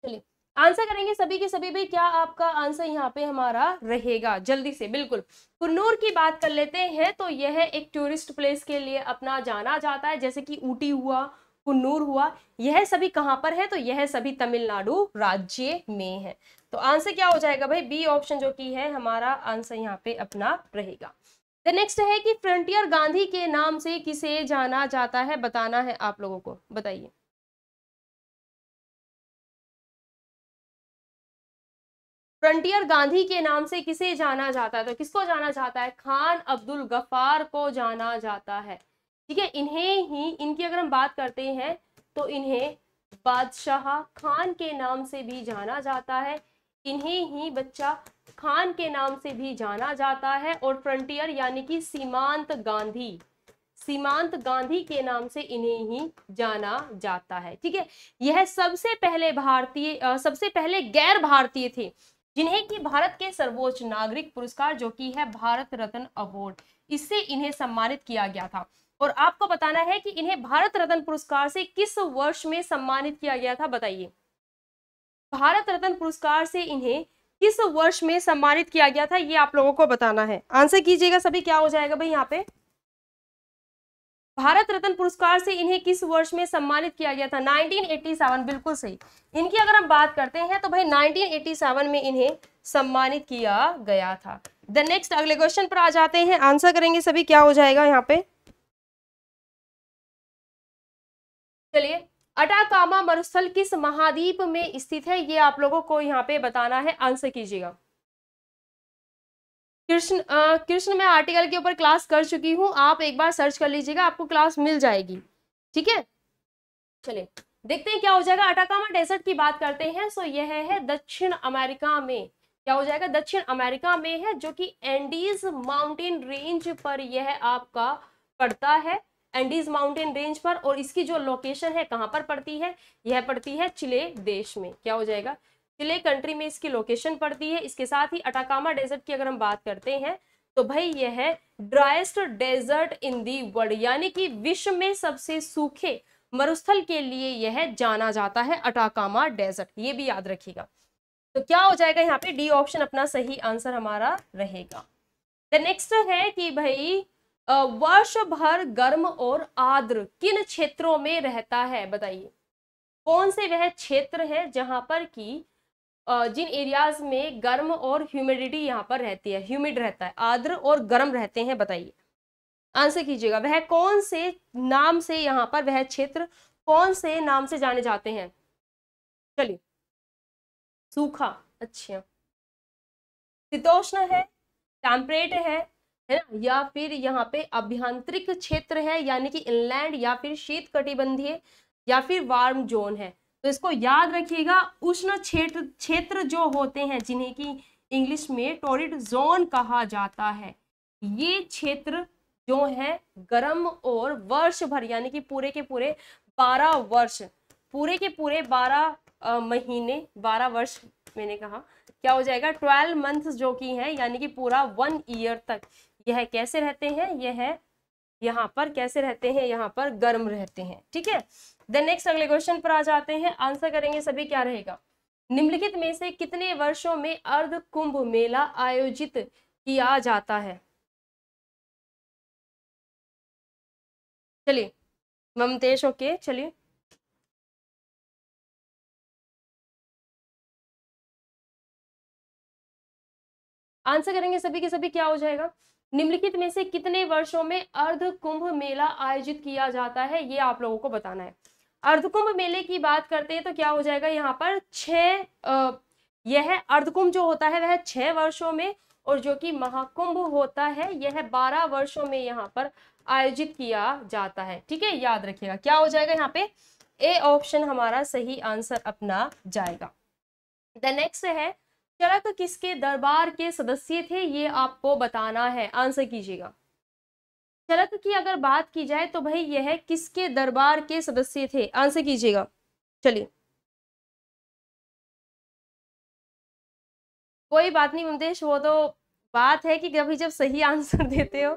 चलिए आंसर करेंगे सभी के सभी भी क्या आपका आंसर यहाँ पे हमारा रहेगा जल्दी से बिल्कुल कुन्नूर की बात कर लेते हैं तो यह एक टूरिस्ट प्लेस के लिए अपना जाना जाता है जैसे कि ऊटी हुआ कुन्नूर हुआ यह सभी कहाँ पर है तो यह सभी तमिलनाडु राज्य में है तो आंसर क्या हो जाएगा भाई बी ऑप्शन जो की है हमारा आंसर यहाँ पे अपना रहेगा द नेक्स्ट है कि फ्रंटियर गांधी के नाम से किसे जाना जाता है बताना है आप लोगों को बताइए फ्रंटियर गांधी के नाम से किसे जाना जाता है तो किसको जाना जाता है खान अब्दुल गफार को जाना जाता है ठीक है इन्हें ही इनकी अगर हम बात करते हैं तो इन्हें बादशाह खान के नाम से भी जाना जाता है इन्हें ही बच्चा खान के नाम से भी जाना जाता है और फ्रंटियर यानी कि सीमांत गांधी सीमांत गांधी के नाम से इन्हें ही जाना जाता है ठीक है यह सबसे पहले भारतीय सबसे पहले गैर भारतीय थे जिन्हें कि भारत के सर्वोच्च नागरिक पुरस्कार जो कि है भारत रत्न अवार्ड इससे इन्हें सम्मानित किया गया था और आपको बताना है कि इन्हें भारत रत्न पुरस्कार से किस वर्ष में सम्मानित किया गया था बताइए भारत रत्न पुरस्कार से इन्हें किस वर्ष में सम्मानित किया गया था ये आप लोगों को बताना है आंसर कीजिएगा सभी क्या हो जाएगा भाई यहाँ पे भारत रत्न पुरस्कार से इन्हें किस वर्ष में सम्मानित किया गया था 1987 बिल्कुल सही इनकी अगर हम बात करते हैं तो भाई 1987 में इन्हें सम्मानित किया गया था द नेक्स्ट अगले क्वेश्चन पर आ जाते हैं आंसर करेंगे सभी क्या हो जाएगा यहाँ पे चलिए अटाकामा मरुस्थल किस महाद्वीप में स्थित है ये आप लोगों को यहाँ पे बताना है आंसर कीजिएगा कृष्ण कृष्ण मैं आर्टिकल के ऊपर क्लास कर चुकी हूँ आप एक बार सर्च कर लीजिएगा आपको क्लास मिल जाएगी ठीक है चलिए देखते हैं क्या हो जाएगा अटाकामा डेजर्ट की बात करते हैं सो यह है दक्षिण अमेरिका में क्या हो जाएगा दक्षिण अमेरिका में है जो कि एंडीज माउंटेन रेंज पर यह आपका पड़ता है एंडीज माउंटेन रेंज पर और इसकी जो लोकेशन है कहाँ पर पड़ती है यह पड़ती है चिले देश में क्या हो जाएगा चिले कंट्री में इसकी लोकेशन पड़ती है इसके साथ ही अटाकामा डेजर्ट की अगर हम बात करते हैं तो भाई यह है driest desert in the world यानी कि विश्व में सबसे सूखे मरुस्थल के लिए यह जाना जाता है अटाकामा डेजर्ट ये भी याद रखिएगा तो क्या हो जाएगा यहाँ पे डी ऑप्शन अपना सही आंसर हमारा रहेगा द नेक्स्ट है कि भाई वर्ष भर गर्म और आद्र किन क्षेत्रों में रहता है बताइए कौन से वह क्षेत्र है जहां पर कि जिन एरियाज में गर्म और ह्यूमिडिटी यहाँ पर रहती है ह्यूमिड रहता है आर्द्र और गर्म रहते हैं बताइए आंसर कीजिएगा वह कौन से नाम से यहाँ पर वह क्षेत्र कौन से नाम से जाने जाते हैं चलिए सूखा अच्छा शीतोष्ण है टेम्परेट है है ना या फिर यहाँ पे अभ्यांतरिक क्षेत्र है यानी कि इनलैंड या फिर शीत कटिबंधीय या फिर वार्म जोन है तो इसको याद रखिएगा उष्ण क्षेत्र क्षेत्र जो होते हैं जिन्हें की इंग्लिश में टोरिड जोन कहा जाता है ये क्षेत्र जो है गर्म और वर्ष भर यानी कि पूरे के पूरे बारह वर्ष पूरे के पूरे बारह महीने बारह वर्ष मैंने कहा क्या हो जाएगा ट्वेल्व मंथ जो कि है यानी कि पूरा वन ईयर तक यह कैसे रहते हैं यह है यहाँ पर कैसे रहते हैं यहाँ पर गर्म रहते हैं ठीक है देन नेक्स्ट अगले क्वेश्चन पर आ जाते हैं आंसर करेंगे सभी क्या रहेगा निम्नलिखित में से कितने वर्षों में अर्ध कुंभ मेला आयोजित किया जाता है चलिए ममतेश ओके चलिए आंसर करेंगे सभी के सभी क्या हो जाएगा निम्नलिखित में से कितने वर्षों में अर्ध कुंभ मेला आयोजित किया जाता है ये आप लोगों को बताना है अर्ध कुंभ मेले की बात करते हैं तो क्या हो जाएगा यहाँ पर छह यह अर्ध कुंभ जो होता है वह छः वर्षों में और जो कि महाकुंभ होता है यह बारह वर्षों में यहाँ पर आयोजित किया जाता है ठीक है याद रखिएगा क्या हो जाएगा यहाँ पे ए ऑप्शन हमारा सही आंसर अपना जाएगा द नेक्स्ट है चरक तो किसके दरबार के सदस्य थे ये आपको बताना है आंसर कीजिएगा चरक तो की अगर बात की जाए तो भाई यह किसके दरबार के सदस्य थे आंसर कीजिएगा चलिए कोई बात नहीं ममदेश वो तो बात है कि कभी जब सही आंसर देते हो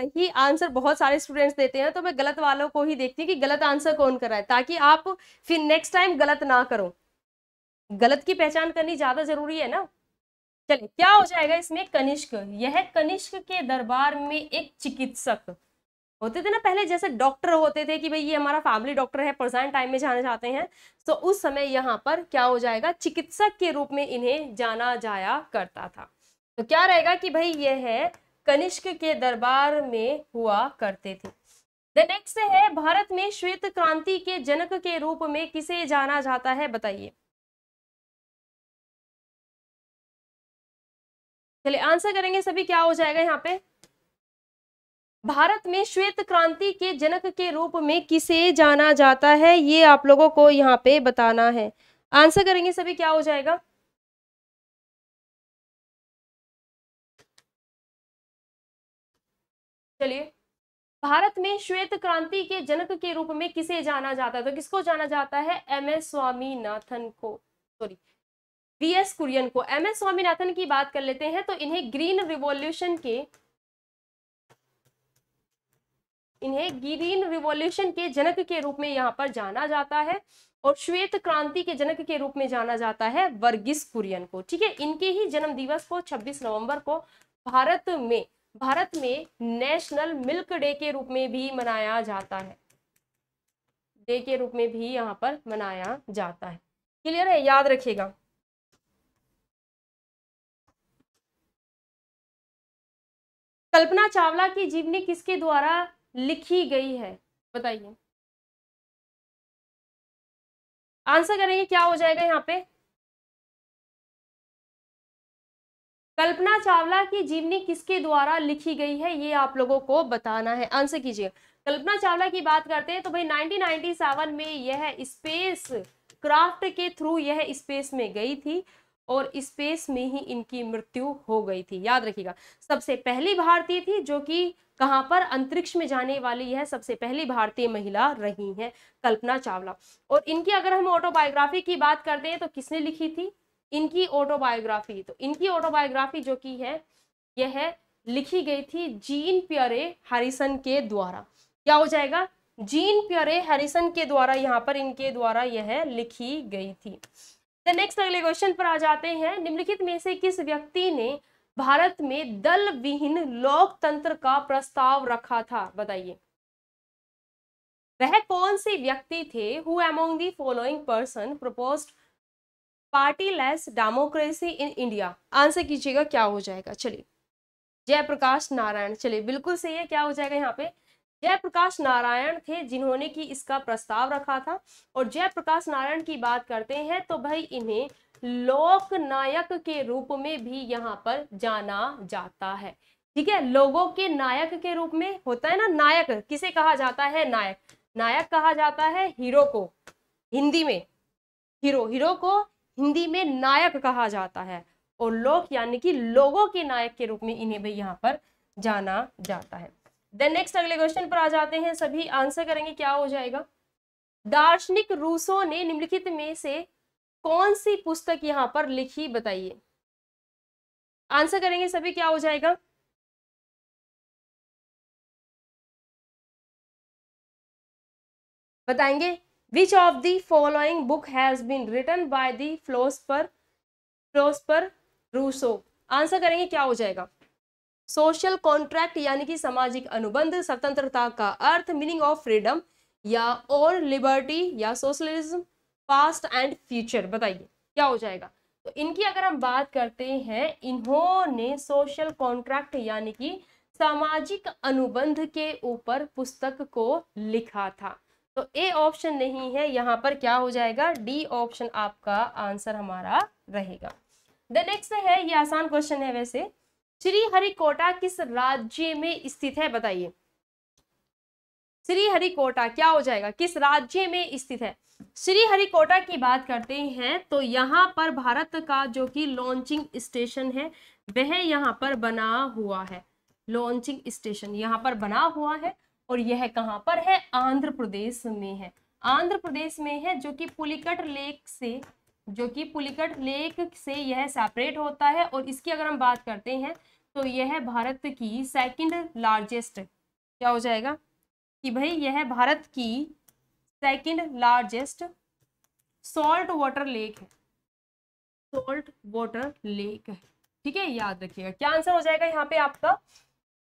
सही आंसर बहुत सारे स्टूडेंट्स देते हैं तो मैं गलत वालों को ही देखती हूँ कि गलत आंसर कौन कर रहा है ताकि आप फिर नेक्स्ट टाइम गलत ना करो गलत की पहचान करनी ज्यादा जरूरी है ना चलिए क्या हो जाएगा इसमें कनिष्क यह कनिष्क के दरबार में एक चिकित्सक होते थे ना पहले जैसे डॉक्टर होते थे कि भाई ये हमारा फैमिली डॉक्टर है प्रजेंट टाइम में जाना चाहते हैं तो उस समय यहाँ पर क्या हो जाएगा चिकित्सक के रूप में इन्हें जाना जाया करता था तो क्या रहेगा कि भाई यह है कनिष्क के दरबार में हुआ करते थे द नेक्स्ट है भारत में श्वेत क्रांति के जनक के रूप में किसे जाना जाता है बताइए चलिए आंसर करेंगे सभी क्या हो जाएगा यहाँ पे भारत में श्वेत क्रांति के जनक के रूप में किसे जाना जाता है ये आप लोगों को यहाँ पे बताना है आंसर करेंगे सभी क्या हो जाएगा चलिए भारत में श्वेत क्रांति के जनक के रूप में किसे जाना जाता है तो किसको जाना जाता है एम एस स्वामीनाथन को सॉरी वी एस कुरियन को एम एस स्वामीनाथन की बात कर लेते हैं तो इन्हें ग्रीन रिवॉल्यूशन के इन्हें ग्रीन रिवॉल्यूशन के जनक के रूप में यहाँ पर जाना जाता है और श्वेत क्रांति के जनक के रूप में जाना जाता है वर्गीस कुरियन को ठीक है इनके ही जन्म दिवस को 26 नवंबर को भारत में भारत में नेशनल मिल्क डे के रूप में भी मनाया जाता है डे के रूप में भी यहाँ पर मनाया जाता है क्लियर है याद रखिएगा कल्पना चावला की जीवनी किसके द्वारा लिखी गई है बताइए आंसर करेंगे क्या हो जाएगा यहाँ पे कल्पना चावला की जीवनी किसके द्वारा लिखी गई है ये आप लोगों को बताना है आंसर कीजिए कल्पना चावला की बात करते हैं तो भाई 1997 में यह स्पेस क्राफ्ट के थ्रू यह स्पेस में गई थी और स्पेस में ही इनकी मृत्यु हो गई थी याद रखिएगा सबसे पहली भारतीय थी जो कि कहाँ पर अंतरिक्ष में जाने वाली यह सबसे पहली भारतीय महिला रही हैं कल्पना चावला और इनकी अगर हम ऑटोबायोग्राफी की बात करते हैं तो किसने लिखी थी इनकी ऑटोबायोग्राफी तो इनकी ऑटोबायोग्राफी जो की है यह लिखी गई थी जीन प्यरे हरिसन के द्वारा क्या हो जाएगा जीन प्यरे हैरिसन के द्वारा यहाँ पर इनके द्वारा यह लिखी गई थी नेक्स्ट अगले क्वेश्चन पर आ जाते हैं निम्नलिखित में से किस व्यक्ति ने भारत में दल विहीन लोकतंत्र का प्रस्ताव रखा था बताइए वह कौन से व्यक्ति थे who among the following person propose party less democracy in India answer कीजिएगा क्या हो जाएगा चलिए जयप्रकाश नारायण चलिए बिल्कुल सही है क्या हो जाएगा यहाँ पे जयप्रकाश नारायण थे जिन्होंने की इसका प्रस्ताव रखा था और जयप्रकाश नारायण की बात करते हैं तो भाई इन्हें लोक नायक के रूप में भी यहाँ पर जाना जाता है ठीक है लोगों के नायक के रूप में होता है ना नायक किसे कहा जाता है नायक नायक कहा जाता है हीरो को हिंदी में हीरो हीरो को हिंदी में नायक कहा जाता है और लोक यानी कि लोगों के नायक के रूप में इन्हें भी यहाँ पर जाना जाता है देन नेक्स्ट अगले क्वेश्चन पर आ जाते हैं सभी आंसर करेंगे क्या हो जाएगा दार्शनिक रूसो ने निम्नलिखित में से कौन सी पुस्तक यहाँ पर लिखी बताइए आंसर करेंगे सभी क्या हो जाएगा बताएंगे which of the following book has been written by पर फ्लोस पर रूसो आंसर करेंगे क्या हो जाएगा सोशल कॉन्ट्रैक्ट यानी कि सामाजिक अनुबंध स्वतंत्रता का अर्थ मीनिंग ऑफ फ्रीडम या और लिबर्टी या सोशलिज्म पास्ट एंड फ्यूचर बताइए क्या हो जाएगा तो इनकी अगर हम बात करते हैं इन्होंने सोशल कॉन्ट्रैक्ट यानी कि सामाजिक अनुबंध के ऊपर पुस्तक को लिखा था तो ए ऑप्शन नहीं है यहाँ पर क्या हो जाएगा डी ऑप्शन आपका आंसर हमारा रहेगा द नेक्स्ट है ये आसान क्वेश्चन है वैसे श्रीहरिकोटा किस राज्य में स्थित है बताइए श्रीहरिकोटा क्या हो जाएगा किस राज्य में स्थित है श्रीहरिकोटा की बात करते हैं तो यहाँ पर भारत का जो कि लॉन्चिंग स्टेशन है वह यहाँ पर बना हुआ है लॉन्चिंग स्टेशन यहाँ पर बना हुआ है और यह कहाँ पर है आंध्र प्रदेश में है आंध्र प्रदेश में है जो कि पुलिकट लेक से जो कि पुलिकट लेक से यह सेपरेट होता है और इसकी अगर हम बात करते हैं तो यह भारत की सेकंड लार्जेस्ट क्या हो जाएगा कि भाई यह भारत की second largest salt water lake है सॉल्ट वाटर लेक है ठीक है याद रखिएगा क्या आंसर हो जाएगा यहाँ पे आपका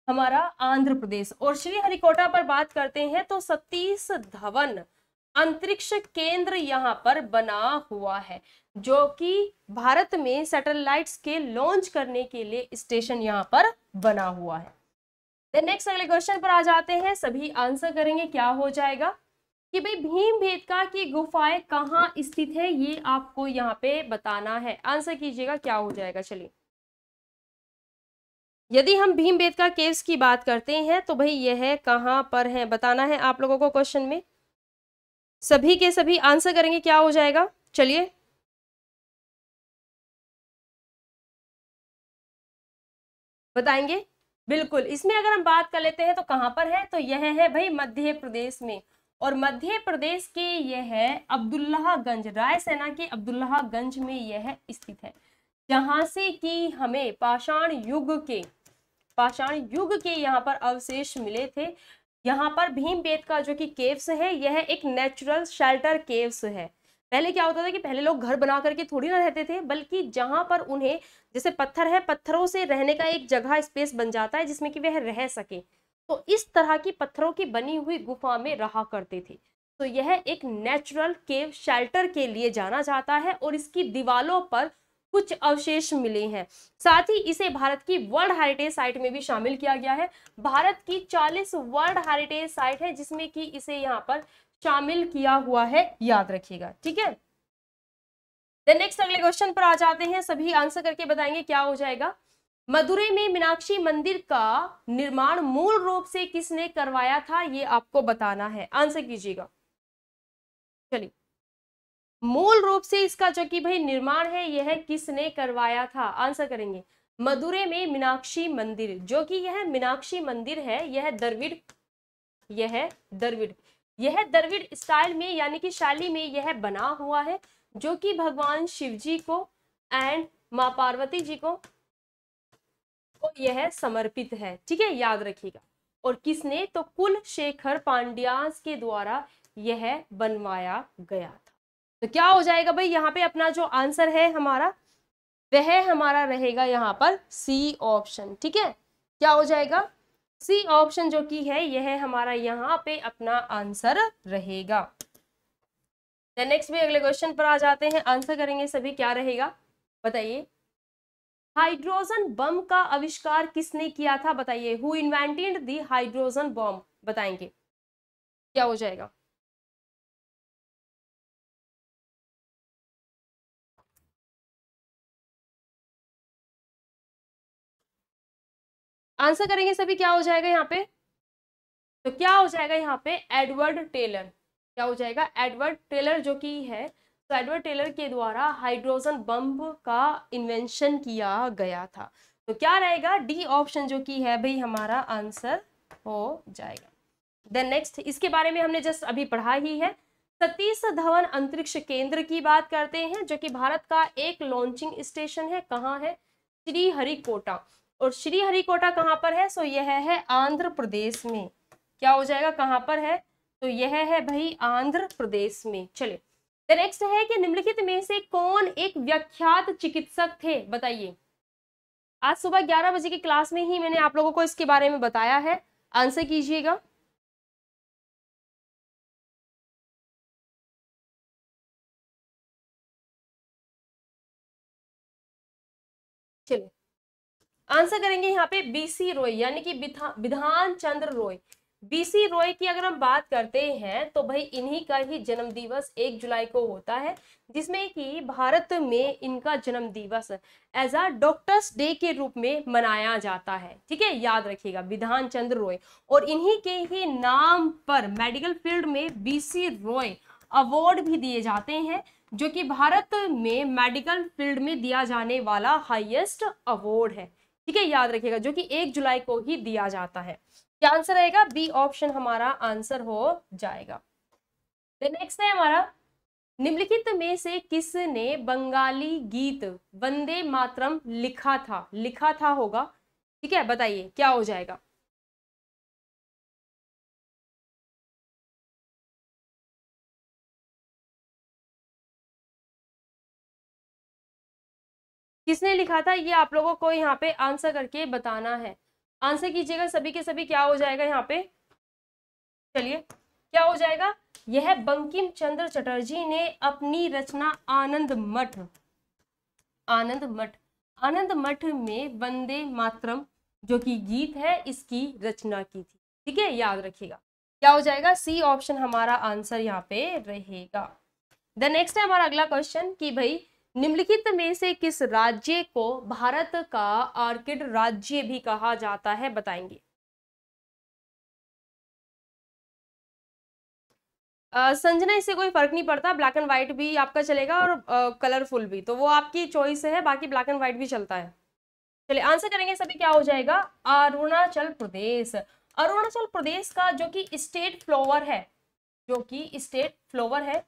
हमारा आंध्र प्रदेश और श्री हरिकोटा पर बात करते हैं तो सतीश धवन अंतरिक्ष केंद्र यहाँ पर बना हुआ है जो कि भारत में सैटेलाइट्स के लॉन्च करने के लिए स्टेशन यहाँ पर बना हुआ है नेक्स्ट अगले क्वेश्चन पर आ जाते हैं सभी आंसर करेंगे क्या हो जाएगा कि भाई भीम भेदका की गुफाएं कहाँ स्थित है ये आपको यहाँ पे बताना है आंसर कीजिएगा क्या हो जाएगा चलिए यदि हम भीम बेदका केव्स की बात करते हैं तो भाई यह कहाँ पर है बताना है आप लोगों को क्वेश्चन में सभी के सभी आंसर करेंगे क्या हो जाएगा चलिए बताएंगे बिल्कुल इसमें अगर हम बात कर लेते हैं तो कहां पर है तो यह है भाई मध्य प्रदेश में और मध्य प्रदेश के यह है अब्दुल्लागंज रायसेना के अब्दुल्लागंज में यह स्थित है जहां से कि हमें पाषाण युग के पाषाण युग के यहाँ पर अवशेष मिले थे यहाँ पर भीम का जो कि केव्स है यह एक नेचुरल शेल्टर केव्स है पहले क्या होता था कि पहले लोग घर बना करके थोड़ी ना रहते थे बल्कि जहाँ पर उन्हें जैसे पत्थर है पत्थरों से रहने का एक जगह स्पेस बन जाता है जिसमें कि वह रह सके तो इस तरह की पत्थरों की बनी हुई गुफा में रहा करते थे तो यह एक नेचुरल केव शेल्टर के लिए जाना जाता है और इसकी दीवालों पर कुछ अवशेष मिले हैं साथ ही इसे भारत की वर्ल्ड हेरिटेज साइट में भी शामिल किया गया है भारत की 40 वर्ल्ड हेरिटेज साइट है जिसमें कि इसे यहाँ पर शामिल किया हुआ है याद रखिएगा ठीक है देन नेक्स्ट अगले क्वेश्चन पर आ जाते हैं सभी आंसर करके बताएंगे क्या हो जाएगा मदुरै में मीनाक्षी मंदिर का निर्माण मूल रूप से किसने करवाया था ये आपको बताना है आंसर कीजिएगा चलिए मूल रूप से इसका जो कि भाई निर्माण है यह किसने करवाया था आंसर करेंगे मदुरे में मीनाक्षी मंदिर जो कि यह मीनाक्षी मंदिर है यह द्रविड़ यह द्रविड़ यह द्रविड़ स्टाइल में यानी कि शैली में यह बना हुआ है जो कि भगवान शिव जी को एंड माँ पार्वती जी को यह समर्पित है ठीक है याद रखिएगा और किसने तो कुल शेखर पांड्यास के द्वारा यह बनवाया गया तो क्या हो जाएगा भाई यहाँ पे अपना जो आंसर है हमारा वह हमारा रहेगा यहाँ पर सी ऑप्शन ठीक है क्या हो जाएगा सी ऑप्शन जो की है यह हमारा यहाँ पे अपना आंसर रहेगा नेक्स्ट भी अगले क्वेश्चन पर आ जाते हैं आंसर करेंगे सभी क्या रहेगा बताइए हाइड्रोजन बम का आविष्कार किसने किया था बताइए who invented the hydrogen bomb बताएंगे क्या हो जाएगा आंसर करेंगे सभी क्या हो जाएगा यहाँ पे तो क्या हो जाएगा यहाँ पे एडवर्ड टेलर क्या हो जाएगा एडवर्ड टेलर जो कि है तो एडवर्ड टेलर के द्वारा हाइड्रोजन बम का इन्वेंशन किया गया था तो क्या रहेगा डी ऑप्शन जो कि है भाई हमारा आंसर हो जाएगा देन नेक्स्ट इसके बारे में हमने जस्ट अभी पढ़ा ही है सतीश धवन अंतरिक्ष केंद्र की बात करते हैं जो कि भारत का एक लॉन्चिंग स्टेशन है कहाँ है श्रीहरिकोटा और श्री हरिकोटा कहाँ पर है सो यह है आंध्र प्रदेश में क्या हो जाएगा कहाँ पर है तो यह है भाई आंध्र प्रदेश में चले नेक्स्ट है कि निम्नलिखित में से कौन एक व्याख्यात चिकित्सक थे बताइए आज सुबह ग्यारह बजे की क्लास में ही मैंने आप लोगों को इसके बारे में बताया है आंसर कीजिएगा चलिए आंसर करेंगे यहाँ पे बीसी रॉय यानी कि विधान चंद्र रॉय बीसी रॉय की अगर हम बात करते हैं तो भाई इन्हीं का ही जन्म दिवस एक जुलाई को होता है जिसमें कि भारत में इनका जन्म दिवस एज अ डॉक्टर्स डे के रूप में मनाया जाता है ठीक है याद रखिएगा विधान चंद्र रॉय और इन्हीं के ही नाम पर मेडिकल फील्ड में बीसी रॉय अवार्ड भी दिए जाते हैं जो कि भारत में मेडिकल फील्ड में दिया जाने वाला हाइएस्ट अवार्ड है ठीक है याद रखिएगा जो कि एक जुलाई को ही दिया जाता है क्या आंसर रहेगा बी ऑप्शन हमारा आंसर हो जाएगा नेक्स्ट है हमारा निम्नलिखित में से किसने बंगाली गीत वंदे मातरम लिखा था लिखा था होगा ठीक है बताइए क्या हो जाएगा किसने लिखा था ये आप लोगों को यहाँ पे आंसर करके बताना है आंसर कीजिएगा सभी के सभी क्या हो जाएगा यहाँ पे चलिए क्या हो जाएगा यह बंकिम चंद्र चटर्जी ने अपनी रचना आनंद मठ आनंद मठ आनंद मठ में वंदे मातरम जो कि गीत है इसकी रचना की थी ठीक है याद रखिएगा क्या हो जाएगा सी ऑप्शन हमारा आंसर यहाँ पे रहेगा द नेक्स्ट है हमारा अगला क्वेश्चन कि भाई निम्नलिखित में से किस राज्य को भारत का आर्किड राज्य भी कहा जाता है बताएंगे संजना इससे कोई फर्क नहीं पड़ता ब्लैक एंड व्हाइट भी आपका चलेगा और कलरफुल भी तो वो आपकी चॉइस है बाकी ब्लैक एंड व्हाइट भी चलता है चलिए आंसर करेंगे सभी क्या हो जाएगा अरुणाचल प्रदेश अरुणाचल प्रदेश का जो कि स्टेट फ्लोवर है जो कि स्टेट फ्लोवर है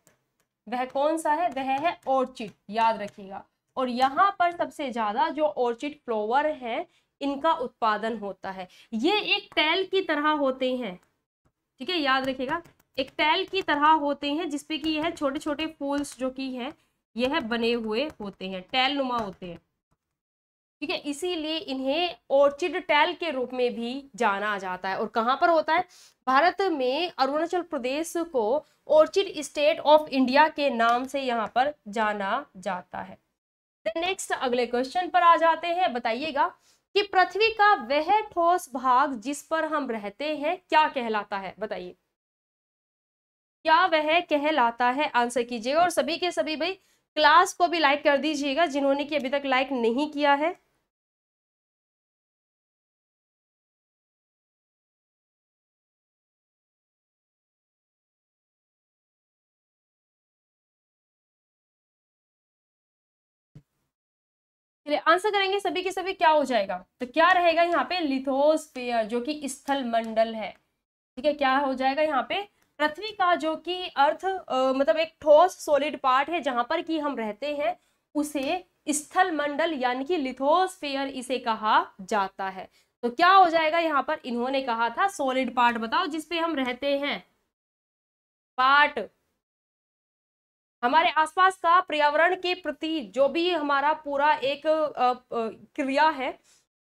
वह कौन सा है वह है ऑर्चिड याद रखिएगा और यहाँ पर सबसे ज़्यादा जो ऑर्चिड फ्लोवर है इनका उत्पादन होता है ये एक टैल की तरह होते हैं ठीक है याद रखिएगा एक टैल की तरह होते हैं जिसपे कि यह छोटे छोटे फूल्स जो कि हैं यह बने हुए होते हैं टैल नुमा होते हैं ठीक है इसीलिए इन्हें ऑर्चिड टैल के रूप में भी जाना जाता है और कहाँ पर होता है भारत में अरुणाचल प्रदेश को ऑर्चिड स्टेट ऑफ इंडिया के नाम से यहाँ पर जाना जाता है नेक्स्ट अगले क्वेश्चन पर आ जाते हैं बताइएगा कि पृथ्वी का वह ठोस भाग जिस पर हम रहते हैं क्या कहलाता है बताइए क्या वह कहलाता है आंसर कीजिएगा और सभी के सभी भाई क्लास को भी लाइक कर दीजिएगा जिन्होंने कि अभी तक लाइक नहीं किया है आंसर करेंगे सभी के सभी क्या हो जाएगा तो क्या रहेगा यहाँ पे लिथोस्फेयर जो कि स्थल मंडल है ठीक है क्या हो जाएगा यहाँ पे पृथ्वी का जो कि अर्थ आ, मतलब एक ठोस सॉलिड पार्ट है जहां पर कि हम रहते हैं उसे स्थल मंडल यानी कि लिथोस्फेयर इसे कहा जाता है तो क्या हो जाएगा यहाँ पर इन्होंने कहा था सॉलिड पार्ट बताओ जिसपे हम रहते हैं पार्ट हमारे आसपास का पर्यावरण के प्रति जो भी हमारा पूरा एक क्रिया है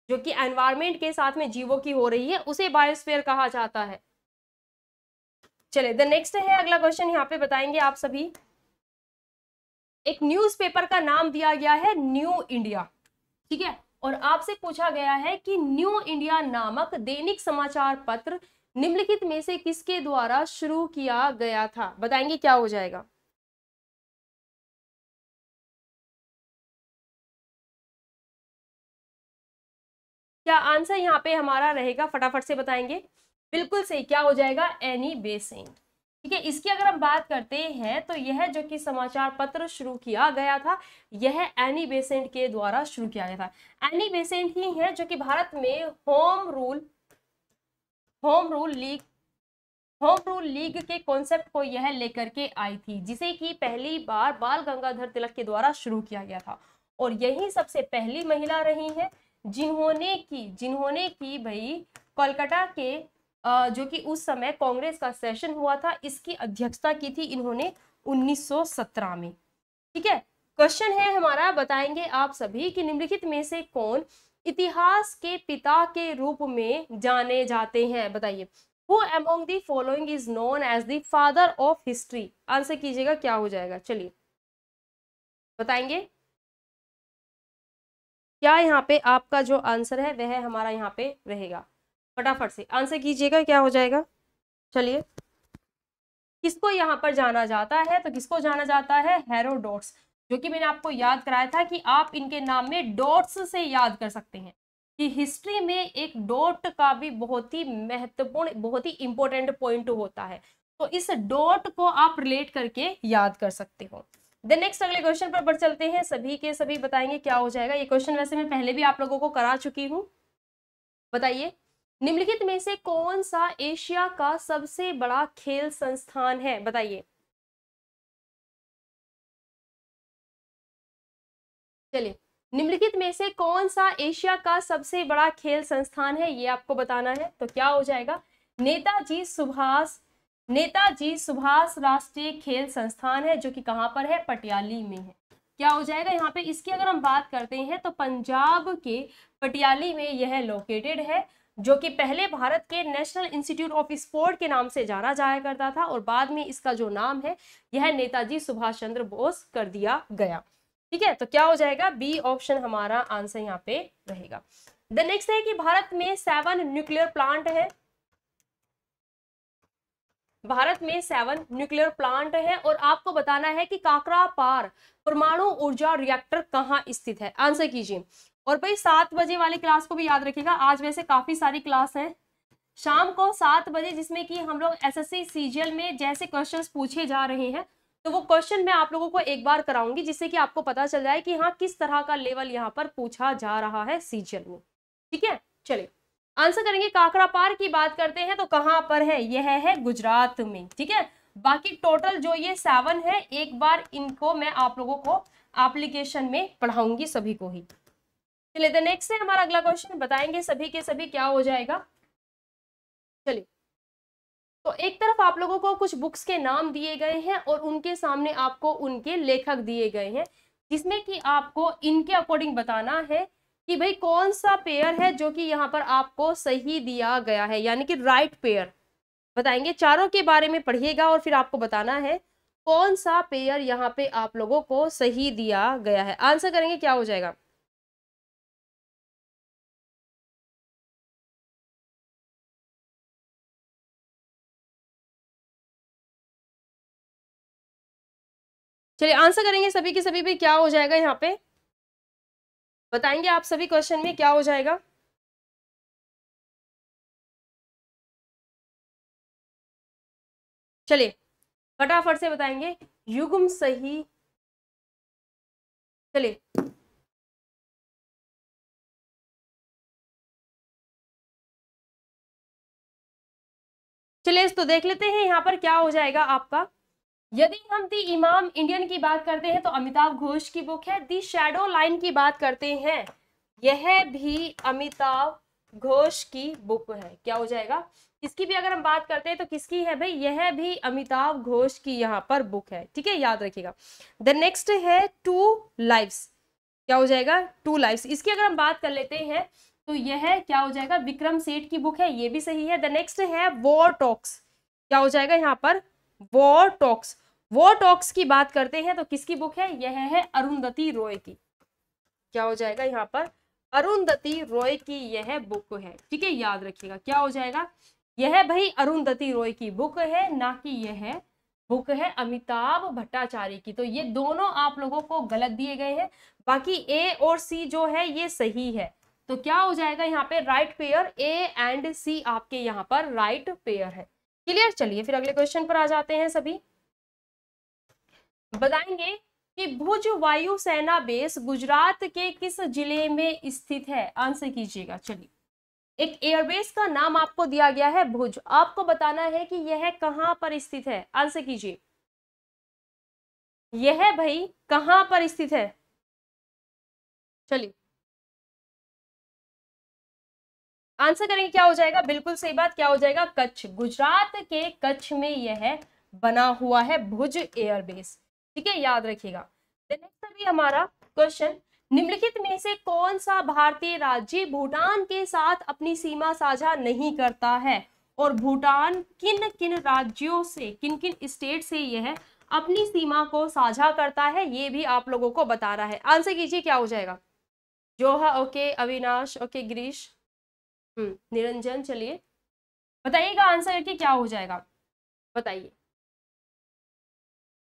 जो कि एनवायरमेंट के साथ में जीवों की हो रही है उसे बायोस्फीयर कहा जाता है चले द नेक्स्ट है अगला क्वेश्चन यहाँ पे बताएंगे आप सभी एक न्यूज़पेपर का नाम दिया गया है न्यू इंडिया ठीक है और आपसे पूछा गया है कि न्यू इंडिया नामक दैनिक समाचार पत्र निम्नलिखित में से किसके द्वारा शुरू किया गया था बताएंगे क्या हो जाएगा क्या आंसर यहाँ पे हमारा रहेगा फटाफट से बताएंगे बिल्कुल सही क्या हो जाएगा एनी बेसेंट ठीक है इसकी अगर हम बात करते हैं तो यह जो कि समाचार पत्र शुरू किया गया था यह एनी बेसेंट के द्वारा शुरू किया गया था एनी बेसेंट ही है जो कि भारत में home rule home rule league home rule league के कॉन्सेप्ट को यह लेकर के आई थी जिसे कि पहली बार बाल गंगाधर तिलक के द्वारा शुरू किया गया था और यही सबसे पहली महिला रही है जिन्होंने की जिन्होंने की भाई कोलकाता के जो कि उस समय कांग्रेस का सेशन हुआ था इसकी अध्यक्षता की थी इन्होंने 1917 में ठीक है क्वेश्चन है हमारा बताएंगे आप सभी कि निम्नलिखित में से कौन इतिहास के पिता के रूप में जाने जाते हैं बताइए who among the following is known as the father of history answer कीजिएगा क्या हो जाएगा चलिए बताएंगे क्या यहाँ पे आपका जो आंसर है वह हमारा यहाँ पे रहेगा फटाफट से आंसर कीजिएगा क्या हो जाएगा चलिए किसको यहाँ पर जाना जाता है तो किसको जाना जाता है हेरोडोट्स जो कि मैंने आपको याद कराया था कि आप इनके नाम में डॉट्स से याद कर सकते हैं कि हिस्ट्री में एक डॉट का भी बहुत ही महत्वपूर्ण बहुत ही इंपॉर्टेंट पॉइंट होता है तो इस डॉट को आप रिलेट करके याद कर सकते हो देन नेक्स्ट अगले क्वेश्चन पर, पर चलते हैं सभी के सभी बताएंगे क्या हो जाएगा ये क्वेश्चन वैसे मैं पहले भी आप लोगों को करा चुकी हूँ बताइए निम्नलिखित में से कौन सा एशिया का सबसे बड़ा खेल संस्थान है बताइए चलिए निम्नलिखित में से कौन सा एशिया का सबसे बड़ा खेल संस्थान है ये आपको बताना है तो क्या हो जाएगा नेताजी सुभाष नेताजी सुभाष राष्ट्रीय खेल संस्थान है जो कि कहाँ पर है पटियाली में है क्या हो जाएगा यहाँ पे इसकी अगर हम बात करते हैं तो पंजाब के पटियाली में यह लोकेटेड है जो कि पहले भारत के नेशनल इंस्टीट्यूट ऑफ स्पोर्ट के नाम से जाना जाया करता था और बाद में इसका जो नाम है यह नेताजी सुभाष चंद्र बोस कर दिया गया ठीक है तो क्या हो जाएगा बी ऑप्शन हमारा आंसर यहाँ पे रहेगा द नेक्स्ट है कि भारत में सेवन न्यूक्लियर प्लांट है भारत में सेवन न्यूक्लियर प्लांट है और आपको बताना है कि काकरा पार परमाणु ऊर्जा रिएक्टर कहाँ स्थित है आंसर कीजिए और भाई सात बजे वाली क्लास को भी याद रखिएगा आज वैसे काफी सारी क्लास है शाम को सात बजे जिसमें कि हम लोग एस सीजीएल में जैसे क्वेश्चन पूछे जा रहे हैं तो वो क्वेश्चन मैं आप लोगों को एक बार कराऊंगी जिससे कि आपको पता चल जाए कि हाँ किस तरह का लेवल यहाँ पर पूछा जा रहा है सीजियल में ठीक है चलिए आंसर करेंगे पार की बात करते हैं तो कहां पर है यह है गुजरात में ठीक है बाकी टोटल जो ये सेवन है एक बार इनको मैं आप लोगों को एप्लीकेशन में पढ़ाऊंगी सभी को ही चलिए द नेक्स्ट है हमारा अगला क्वेश्चन बताएंगे सभी के सभी क्या हो जाएगा चलिए तो एक तरफ आप लोगों को कुछ बुक्स के नाम दिए गए हैं और उनके सामने आपको उनके लेखक दिए गए हैं जिसमें कि आपको इनके अकॉर्डिंग बताना है कि भाई कौन सा पेयर है जो कि यहाँ पर आपको सही दिया गया है यानी कि राइट पेयर बताएंगे चारों के बारे में पढ़िएगा और फिर आपको बताना है कौन सा पेयर यहाँ पे आप लोगों को सही दिया गया है आंसर करेंगे क्या हो जाएगा चलिए आंसर करेंगे सभी के सभी भी क्या हो जाएगा यहाँ पे बताएंगे आप सभी क्वेश्चन में क्या हो जाएगा चलिए फटाफट से बताएंगे युगम सही चलिए चलिए तो देख लेते हैं यहाँ पर क्या हो जाएगा आपका यदि हम दी इमाम इंडियन की बात करते हैं तो अमिताभ घोष की बुक है दी शेडो लाइन की बात करते हैं यह भी अमिताभ घोष की बुक है क्या हो जाएगा इसकी भी अगर हम बात करते हैं तो किसकी है भाई यह भी अमिताभ घोष की यहाँ पर बुक है ठीक है याद रखिएगा द नेक्स्ट है टू लाइफ्स क्या हो जाएगा टू लाइफ्स इसकी अगर हम बात कर लेते हैं तो यह क्या हो जाएगा विक्रम सेठ की बुक है ये भी सही है द नेक्स्ट है वॉर टॉक्स क्या हो जाएगा यहाँ पर वॉर टॉक्स वो टॉक्स की बात करते हैं तो किसकी बुक है यह है अरुंधति रॉय की क्या हो जाएगा यहाँ पर अरुंधति रॉय की यह बुक है ठीक है याद रखिएगा क्या हो जाएगा यह भाई अरुंधति रॉय की बुक है ना कि यह बुक है अमिताभ भट्टाचार्य की तो ये दोनों आप लोगों को गलत दिए गए हैं बाकी ए और सी जो है ये सही है तो क्या हो जाएगा यहाँ पे right pair A and C आपके यहाँ पर राइट पेयर है क्लियर चलिए फिर अगले क्वेश्चन पर आ जाते हैं सभी बताएंगे कि भुज वायु सेना बेस गुजरात के किस जिले में स्थित है आंसर कीजिएगा चलिए एक एयरबेस का नाम आपको दिया गया है भुज आपको बताना है कि यह कहां पर स्थित है आंसर कीजिए यह भाई कहां पर स्थित है चलिए आंसर करेंगे क्या हो जाएगा बिल्कुल सही बात क्या हो जाएगा कच्छ गुजरात के कच्छ में यह बना हुआ है भुज एयरबेस ठीक है याद रखिएगा हमारा क्वेश्चन निम्नलिखित में से कौन सा भारतीय राज्य भूटान के साथ अपनी सीमा साझा नहीं करता है और भूटान किन किन राज्यों से किन किन स्टेट से यह अपनी सीमा को साझा करता है ये भी आप लोगों को बता रहा है आंसर कीजिए क्या हो जाएगा जोहा ओके अविनाश ओके गिरीश हम्म, निरंजन चलिए बताइएगा आंसर की क्या हो जाएगा बताइए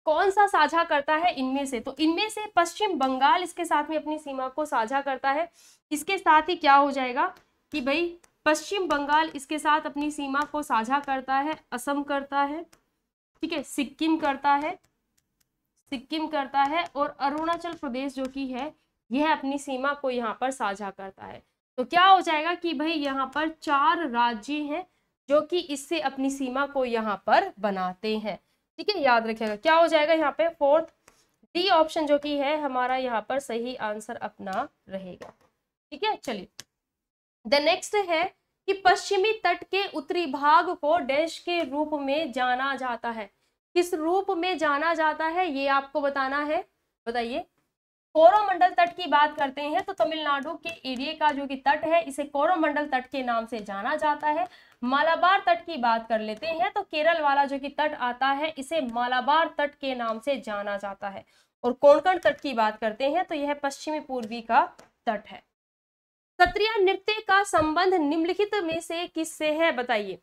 कौन सा साझा करता है इनमें से तो इनमें से पश्चिम बंगाल इसके साथ में अपनी सीमा को साझा करता है इसके साथ ही क्या हो जाएगा कि भाई पश्चिम बंगाल इसके साथ अपनी सीमा को साझा करता है असम करता है ठीक है सिक्किम करता है सिक्किम करता है और अरुणाचल प्रदेश जो कि है यह अपनी सीमा को यहाँ पर साझा करता है तो क्या हो जाएगा कि भाई यहाँ पर चार राज्य हैं जो कि इससे अपनी सीमा को यहाँ पर बनाते हैं ठीक है याद रखिएगा क्या हो जाएगा यहाँ पे फोर्थ डी ऑप्शन जो कि है हमारा यहाँ पर सही आंसर अपना रहेगा ठीक है चलिए द नेक्स्ट है कि पश्चिमी तट के उत्तरी भाग को डैश के रूप में जाना जाता है किस रूप में जाना जाता है ये आपको बताना है बताइए कोरोमंडल तट की बात करते हैं तो तमिलनाडु के एरिए का जो कि तट है इसे कोरोमंडल तट के नाम से जाना जाता है मालाबार तट की बात कर लेते हैं तो केरल वाला जो कि तट आता है इसे मालाबार तट के नाम से जाना जाता है और कोणकण तट की बात करते हैं तो यह पश्चिमी पूर्वी का तट है सत्रिया नृत्य का संबंध निम्नलिखित में से किससे है बताइए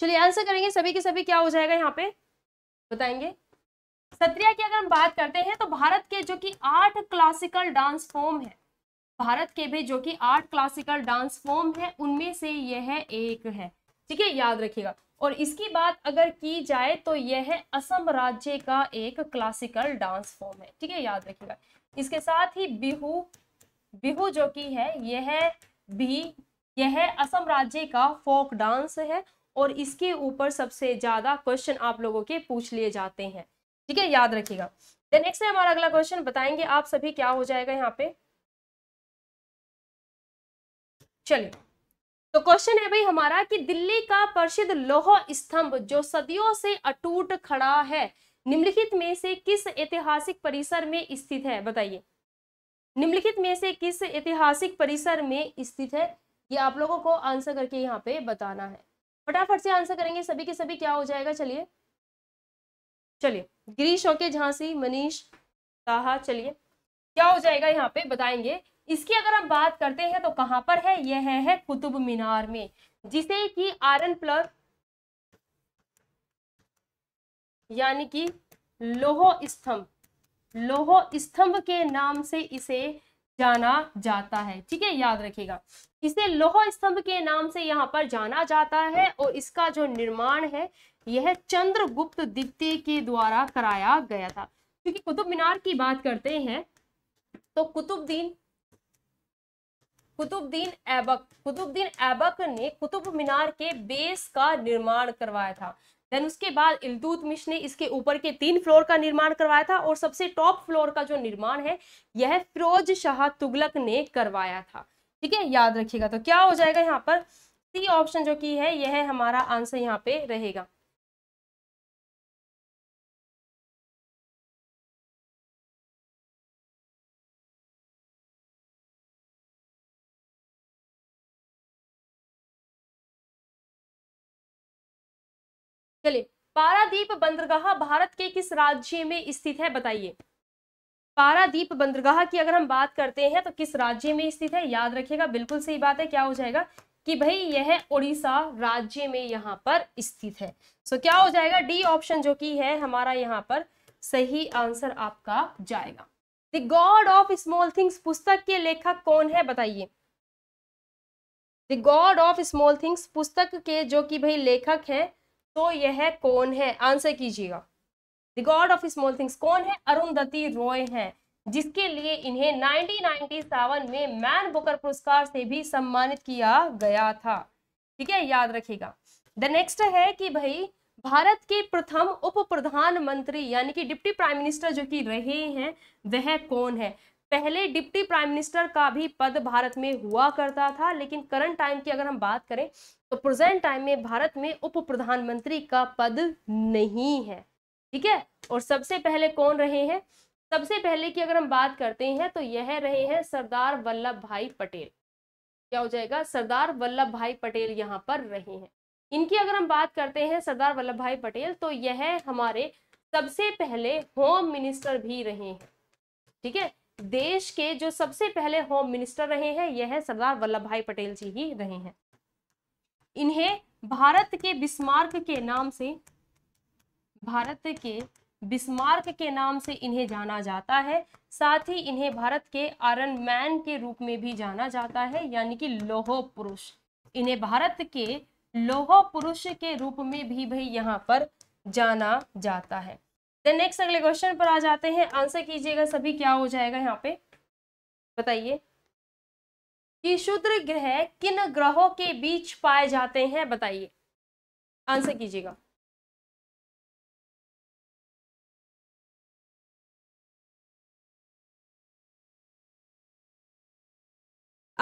चलिए आंसर करेंगे सभी के सभी क्या हो जाएगा यहाँ पे बताएंगे सत्रिया की अगर हम बात करते हैं तो भारत के जो कि आठ क्लासिकल डांस फॉर्म है भारत के भी जो कि आठ क्लासिकल डांस फॉर्म है उनमें से यह एक है ठीक है याद रखिएगा और इसकी बात अगर की जाए तो यह असम राज्य का एक क्लासिकल डांस फॉर्म है ठीक है याद रखिएगा इसके साथ ही बिहू बिहू जो की है यह भी यह असम राज्य का फोक डांस है और इसके ऊपर सबसे ज्यादा क्वेश्चन आप लोगों के पूछ लिए जाते हैं ठीक है याद रखिएगा देन नेक्स्ट है हमारा अगला क्वेश्चन बताएंगे आप सभी क्या हो जाएगा यहाँ पे चलिए तो क्वेश्चन है भाई हमारा कि दिल्ली का प्रसिद्ध लोह स्तंभ जो सदियों से अटूट खड़ा है निम्नलिखित में से किस ऐतिहासिक परिसर में स्थित है बताइए निम्नलिखित में से किस ऐतिहासिक परिसर में स्थित है ये आप लोगों को आंसर करके यहाँ पे बताना है फटाफट से आंसर करेंगे सभी के सभी क्या हो जाएगा चलिए चलिए गिरीश ओके झांसी मनीष साहा चलिए क्या हो जाएगा यहाँ पे बताएंगे इसकी अगर हम बात करते हैं तो कहाँ पर है यह है, है कुतुब मीनार में जिसे कि आयरन प्लग यानी कि लोहो स्तंभ लोहो स्तंभ के नाम से इसे जाना जाता है ठीक है याद रखिएगा इसे लोह स्तंभ के नाम से यहाँ पर जाना जाता है और इसका जो निर्माण है यह चंद्रगुप्त द्वितीय के द्वारा कराया गया था क्योंकि कुतुब मीनार की बात करते हैं तो कुतुबद्दीन कुतुबद्दीन ऐबक कुतुबद्दीन ऐबक ने कुतुब मीनार के बेस का निर्माण करवाया था देन उसके बाद इलतुत ने इसके ऊपर के तीन फ्लोर का निर्माण करवाया था और सबसे टॉप फ्लोर का जो निर्माण है यह फिरोज शाह तुगलक ने करवाया था ठीक है याद रखिएगा तो क्या हो जाएगा यहाँ पर सी ऑप्शन जो की है यह है हमारा आंसर यहाँ पे रहेगा चलिए पारादीप बंदरगाह भारत के किस राज्य में स्थित है बताइए पारादीप बंदरगाह की अगर हम बात करते हैं तो किस राज्य में स्थित है याद रखिएगा बिल्कुल सही बात है क्या हो जाएगा कि भाई यह उड़ीसा राज्य में यहाँ पर स्थित है सो so, क्या हो जाएगा डी ऑप्शन जो कि है हमारा यहाँ पर सही आंसर आपका जाएगा the God of small things पुस्तक के लेखक कौन है बताइए the God of small things पुस्तक के जो कि भाई लेखक है तो यह कौन है आंसर कीजिएगा the God of small things कौन है अरुंधति रॉय हैं जिसके लिए इन्हें 1997 में मैन बुकर पुरस्कार से भी सम्मानित किया गया था ठीक है याद रखिएगा द नेक्स्ट है कि भाई भारत के प्रथम उप प्रधानमंत्री यानी कि डिप्टी प्राइम मिनिस्टर जो कि रहे हैं वह कौन है पहले डिप्टी प्राइम मिनिस्टर का भी पद भारत में हुआ करता था लेकिन करंट टाइम की अगर हम बात करें तो प्रेजेंट टाइम में भारत में उप प्रधानमंत्री का पद नहीं है ठीक है और सबसे पहले कौन रहे हैं सबसे पहले की अगर हम बात करते हैं तो यह रहे हैं सरदार वल्लभ भाई पटेल क्या हो जाएगा सरदार वल्लभ भाई पटेल यहाँ पर रहे हैं इनकी अगर हम बात करते हैं सरदार वल्लभ भाई पटेल तो यह हमारे सबसे पहले होम मिनिस्टर भी रहे हैं ठीक है देश के जो सबसे पहले होम मिनिस्टर रहे हैं यह सरदार वल्लभ भाई पटेल जी ही रहे हैं इन्हें भारत के बिस्मार्क के नाम से भारत के बिस्मार्क के नाम से इन्हें जाना जाता है साथ ही इन्हें भारत के आयरन मैन के रूप में भी जाना जाता है यानी कि लोहो पुरुष इन्हें भारत के लोहो पुरुष के रूप में भी भाई यहाँ पर जाना जाता है नेक्स्ट अगले क्वेश्चन पर आ जाते हैं आंसर कीजिएगा सभी क्या हो जाएगा यहाँ पे बताइए कि शुद्र ग्रह किन ग्रहों के बीच पाए जाते हैं बताइए आंसर कीजिएगा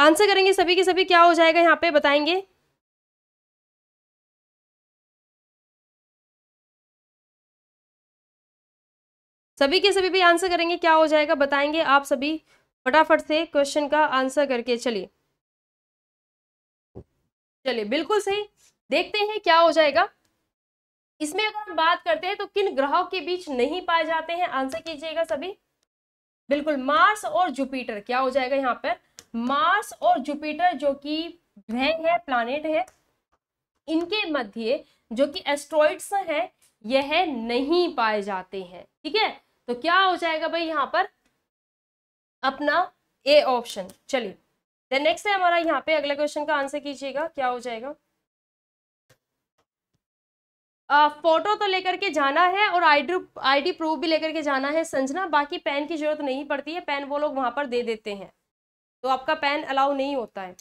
आंसर करेंगे सभी के सभी क्या हो जाएगा यहाँ पे बताएंगे सभी के सभी भी आंसर करेंगे क्या हो जाएगा बताएंगे आप सभी फटाफट से क्वेश्चन का आंसर करके चलिए चलिए बिल्कुल सही देखते हैं क्या हो जाएगा इसमें अगर हम बात करते हैं तो किन ग्रहों के बीच नहीं पाए जाते हैं आंसर कीजिएगा सभी बिल्कुल मार्स और जुपिटर क्या हो जाएगा यहाँ पर मार्स और जुपिटर जो कि ग्रह है प्लानिट है इनके मध्य जो कि एस्ट्रॉइड्स हैं यह नहीं पाए जाते हैं ठीक है तो क्या हो जाएगा भाई यहाँ पर अपना ए ऑप्शन चलिए देन नेक्स्ट है हमारा यहाँ पे अगला क्वेश्चन का आंसर कीजिएगा क्या हो जाएगा आ, फोटो तो लेकर के जाना है और आईडी आईडी प्रूफ भी लेकर के जाना है संजना बाकी पेन की जरूरत नहीं पड़ती है पेन वो लोग वहां पर दे देते हैं तो आपका पैन अलाउ नहीं होता है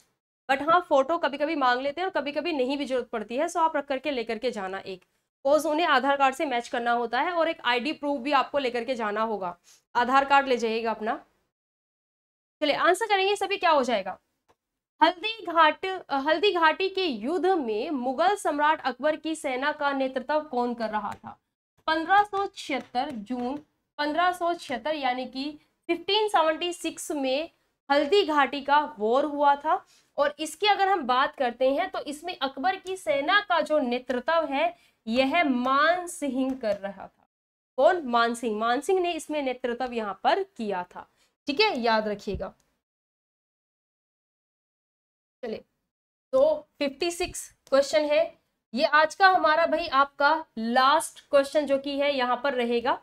बट हाँ फोटो कभी कभी मांग लेते हैं और कभी कभी नहीं भी जरूरत पड़ती है सो आप रख करके लेकर के जाना एक पोज उन्हें आधार कार्ड से मैच करना होता है और एक आईडी प्रूफ भी आपको लेकर के जाना होगा आधार कार्ड ले जाइएगा अपना चलिए आंसर करेंगे सभी क्या हो जाएगा हल्दी घाट हल्दी घाटी के युद्ध में मुगल सम्राट अकबर की सेना का नेतृत्व कौन कर रहा था पंद्रह जून पंद्रह यानी कि फिफ्टीन में हल्दी घाटी का वॉर हुआ था और इसकी अगर हम बात करते हैं तो इसमें अकबर की सेना का जो नेतृत्व है यह मान सिंह कर रहा था कौन मान सिंह मान सिंह ने इसमें नेतृत्व यहाँ पर किया था ठीक है याद रखिएगा चले तो 56 क्वेश्चन है ये आज का हमारा भाई आपका लास्ट क्वेश्चन जो कि है यहाँ पर रहेगा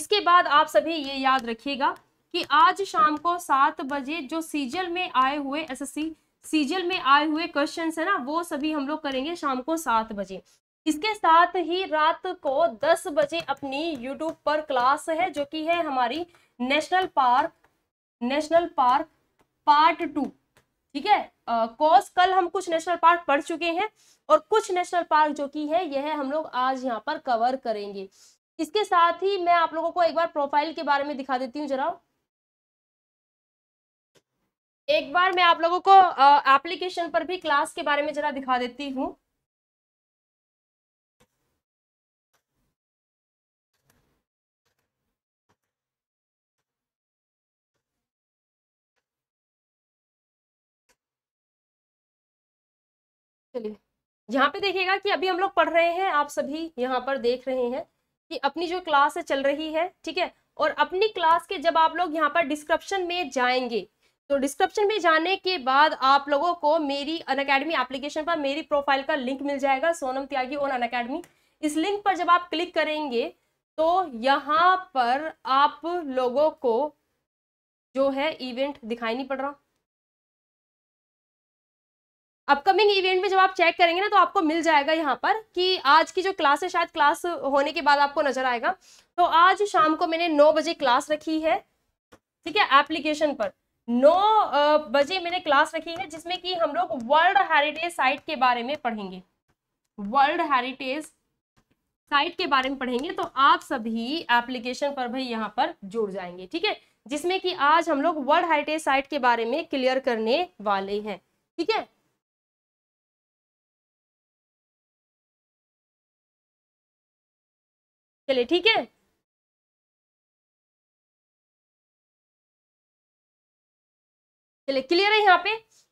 इसके बाद आप सभी ये याद रखिएगा कि आज शाम को सात बजे जो सीजल में आए हुए एसएससी सीजल में आए हुए क्वेश्चन है ना वो सभी हम लोग करेंगे शाम को सात बजे इसके साथ ही रात को दस बजे अपनी यूट्यूब पर क्लास है जो कि है हमारी national park national park part two ठीक है कोर्स कल हम कुछ नेशनल पार्क पढ़ चुके हैं और कुछ नेशनल पार्क जो कि है यह हम लोग आज यहाँ पर कवर करेंगे इसके साथ ही मैं आप लोगों को एक बार प्रोफाइल के बारे में दिखा देती हूँ जरा एक बार मैं आप लोगों को एप्लीकेशन पर भी क्लास के बारे में जरा दिखा देती हूँ चलिए यहाँ पे देखिएगा कि अभी हम लोग पढ़ रहे हैं आप सभी यहाँ पर देख रहे हैं कि अपनी जो क्लास है चल रही है ठीक है और अपनी क्लास के जब आप लोग यहाँ पर डिस्क्रिप्शन में जाएंगे तो डिस्क्रिप्शन में जाने के बाद आप लोगों को मेरी अन अकेडमी एप्लीकेशन पर मेरी प्रोफाइल का लिंक मिल जाएगा Sonam Tyagi on Unacademy इस लिंक पर जब आप क्लिक करेंगे तो यहाँ पर आप लोगों को जो है इवेंट दिखाई नहीं पड़ रहा अपकमिंग इवेंट में जब आप चेक करेंगे ना तो आपको मिल जाएगा यहाँ पर कि आज की जो क्लास है शायद क्लास होने के बाद आपको नजर आएगा तो आज शाम को मैंने नौ बजे क्लास रखी है ठीक है एप्लीकेशन पर नौ बजे मैंने क्लास रखी है जिसमें कि हम लोग वर्ल्ड हेरिटेज साइट के बारे में पढ़ेंगे वर्ल्ड हेरिटेज साइट के बारे में पढ़ेंगे तो आप सभी एप्लीकेशन पर भी यहाँ पर जुड़ जाएंगे ठीक है जिसमें कि आज हम लोग वर्ल्ड हेरिटेज साइट के बारे में क्लियर करने वाले हैं ठीक है चलिए ठीक है चलिए क्लियर है यहाँ पे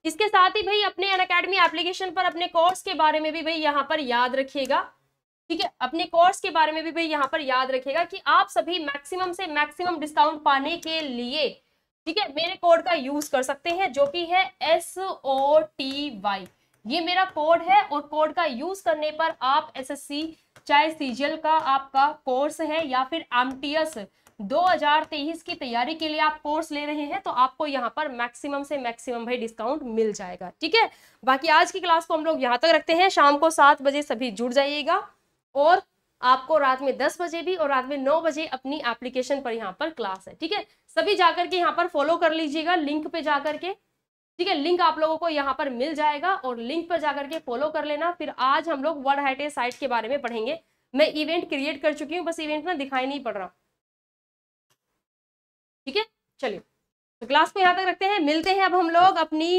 इसके साथ ही भाई अपने अन अकेडमी एप्लीकेशन पर अपने कोर्स के बारे में भी भाई यहाँ पर याद रखिएगा ठीक है अपने कोर्स के बारे में भी भाई यहाँ पर याद रखिएगा कि आप सभी मैक्सिमम से मैक्सिमम डिस्काउंट पाने के लिए ठीक है मेरे कोड का यूज कर सकते हैं जो कि है एस ओ टी वाई ये मेरा कोड है और कोड का यूज करने पर आप सी चाहे सीजीएल का आपका कोर्स है या फिर एस 2023 की तैयारी के लिए आप कोर्स ले रहे हैं तो आपको यहाँ पर मैक्सिमम से मैक्सिमम भाई डिस्काउंट मिल जाएगा ठीक है बाकी आज की क्लास को हम लोग यहाँ तक रखते हैं शाम को सात बजे सभी जुड़ जाइएगा और आपको रात में दस बजे भी और रात में नौ बजे अपनी एप्लीकेशन पर यहाँ पर क्लास है ठीक है सभी जाकर के यहाँ पर फॉलो कर लीजिएगा लिंक पे जाकर के ठीक है लिंक आप लोगों को यहाँ पर मिल जाएगा और लिंक पर जाकर के फॉलो कर लेना फिर आज हम लोग वर्ल्ड हेरिटेज साइट के बारे में पढ़ेंगे मैं इवेंट क्रिएट कर चुकी हूँ बस इवेंट ना दिखाई नहीं पड़ रहा ठीक है चलिए तो क्लास को यहाँ तक रखते हैं मिलते हैं अब हम लोग अपनी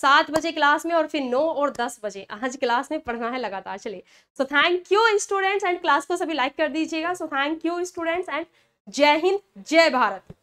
सात बजे क्लास में और फिर नौ और दस बजे आज क्लास में पढ़ना है लगातार चलिए so thank you students and class को सभी लाइक कर दीजिएगा so thank you students and Jai Hind जय भारत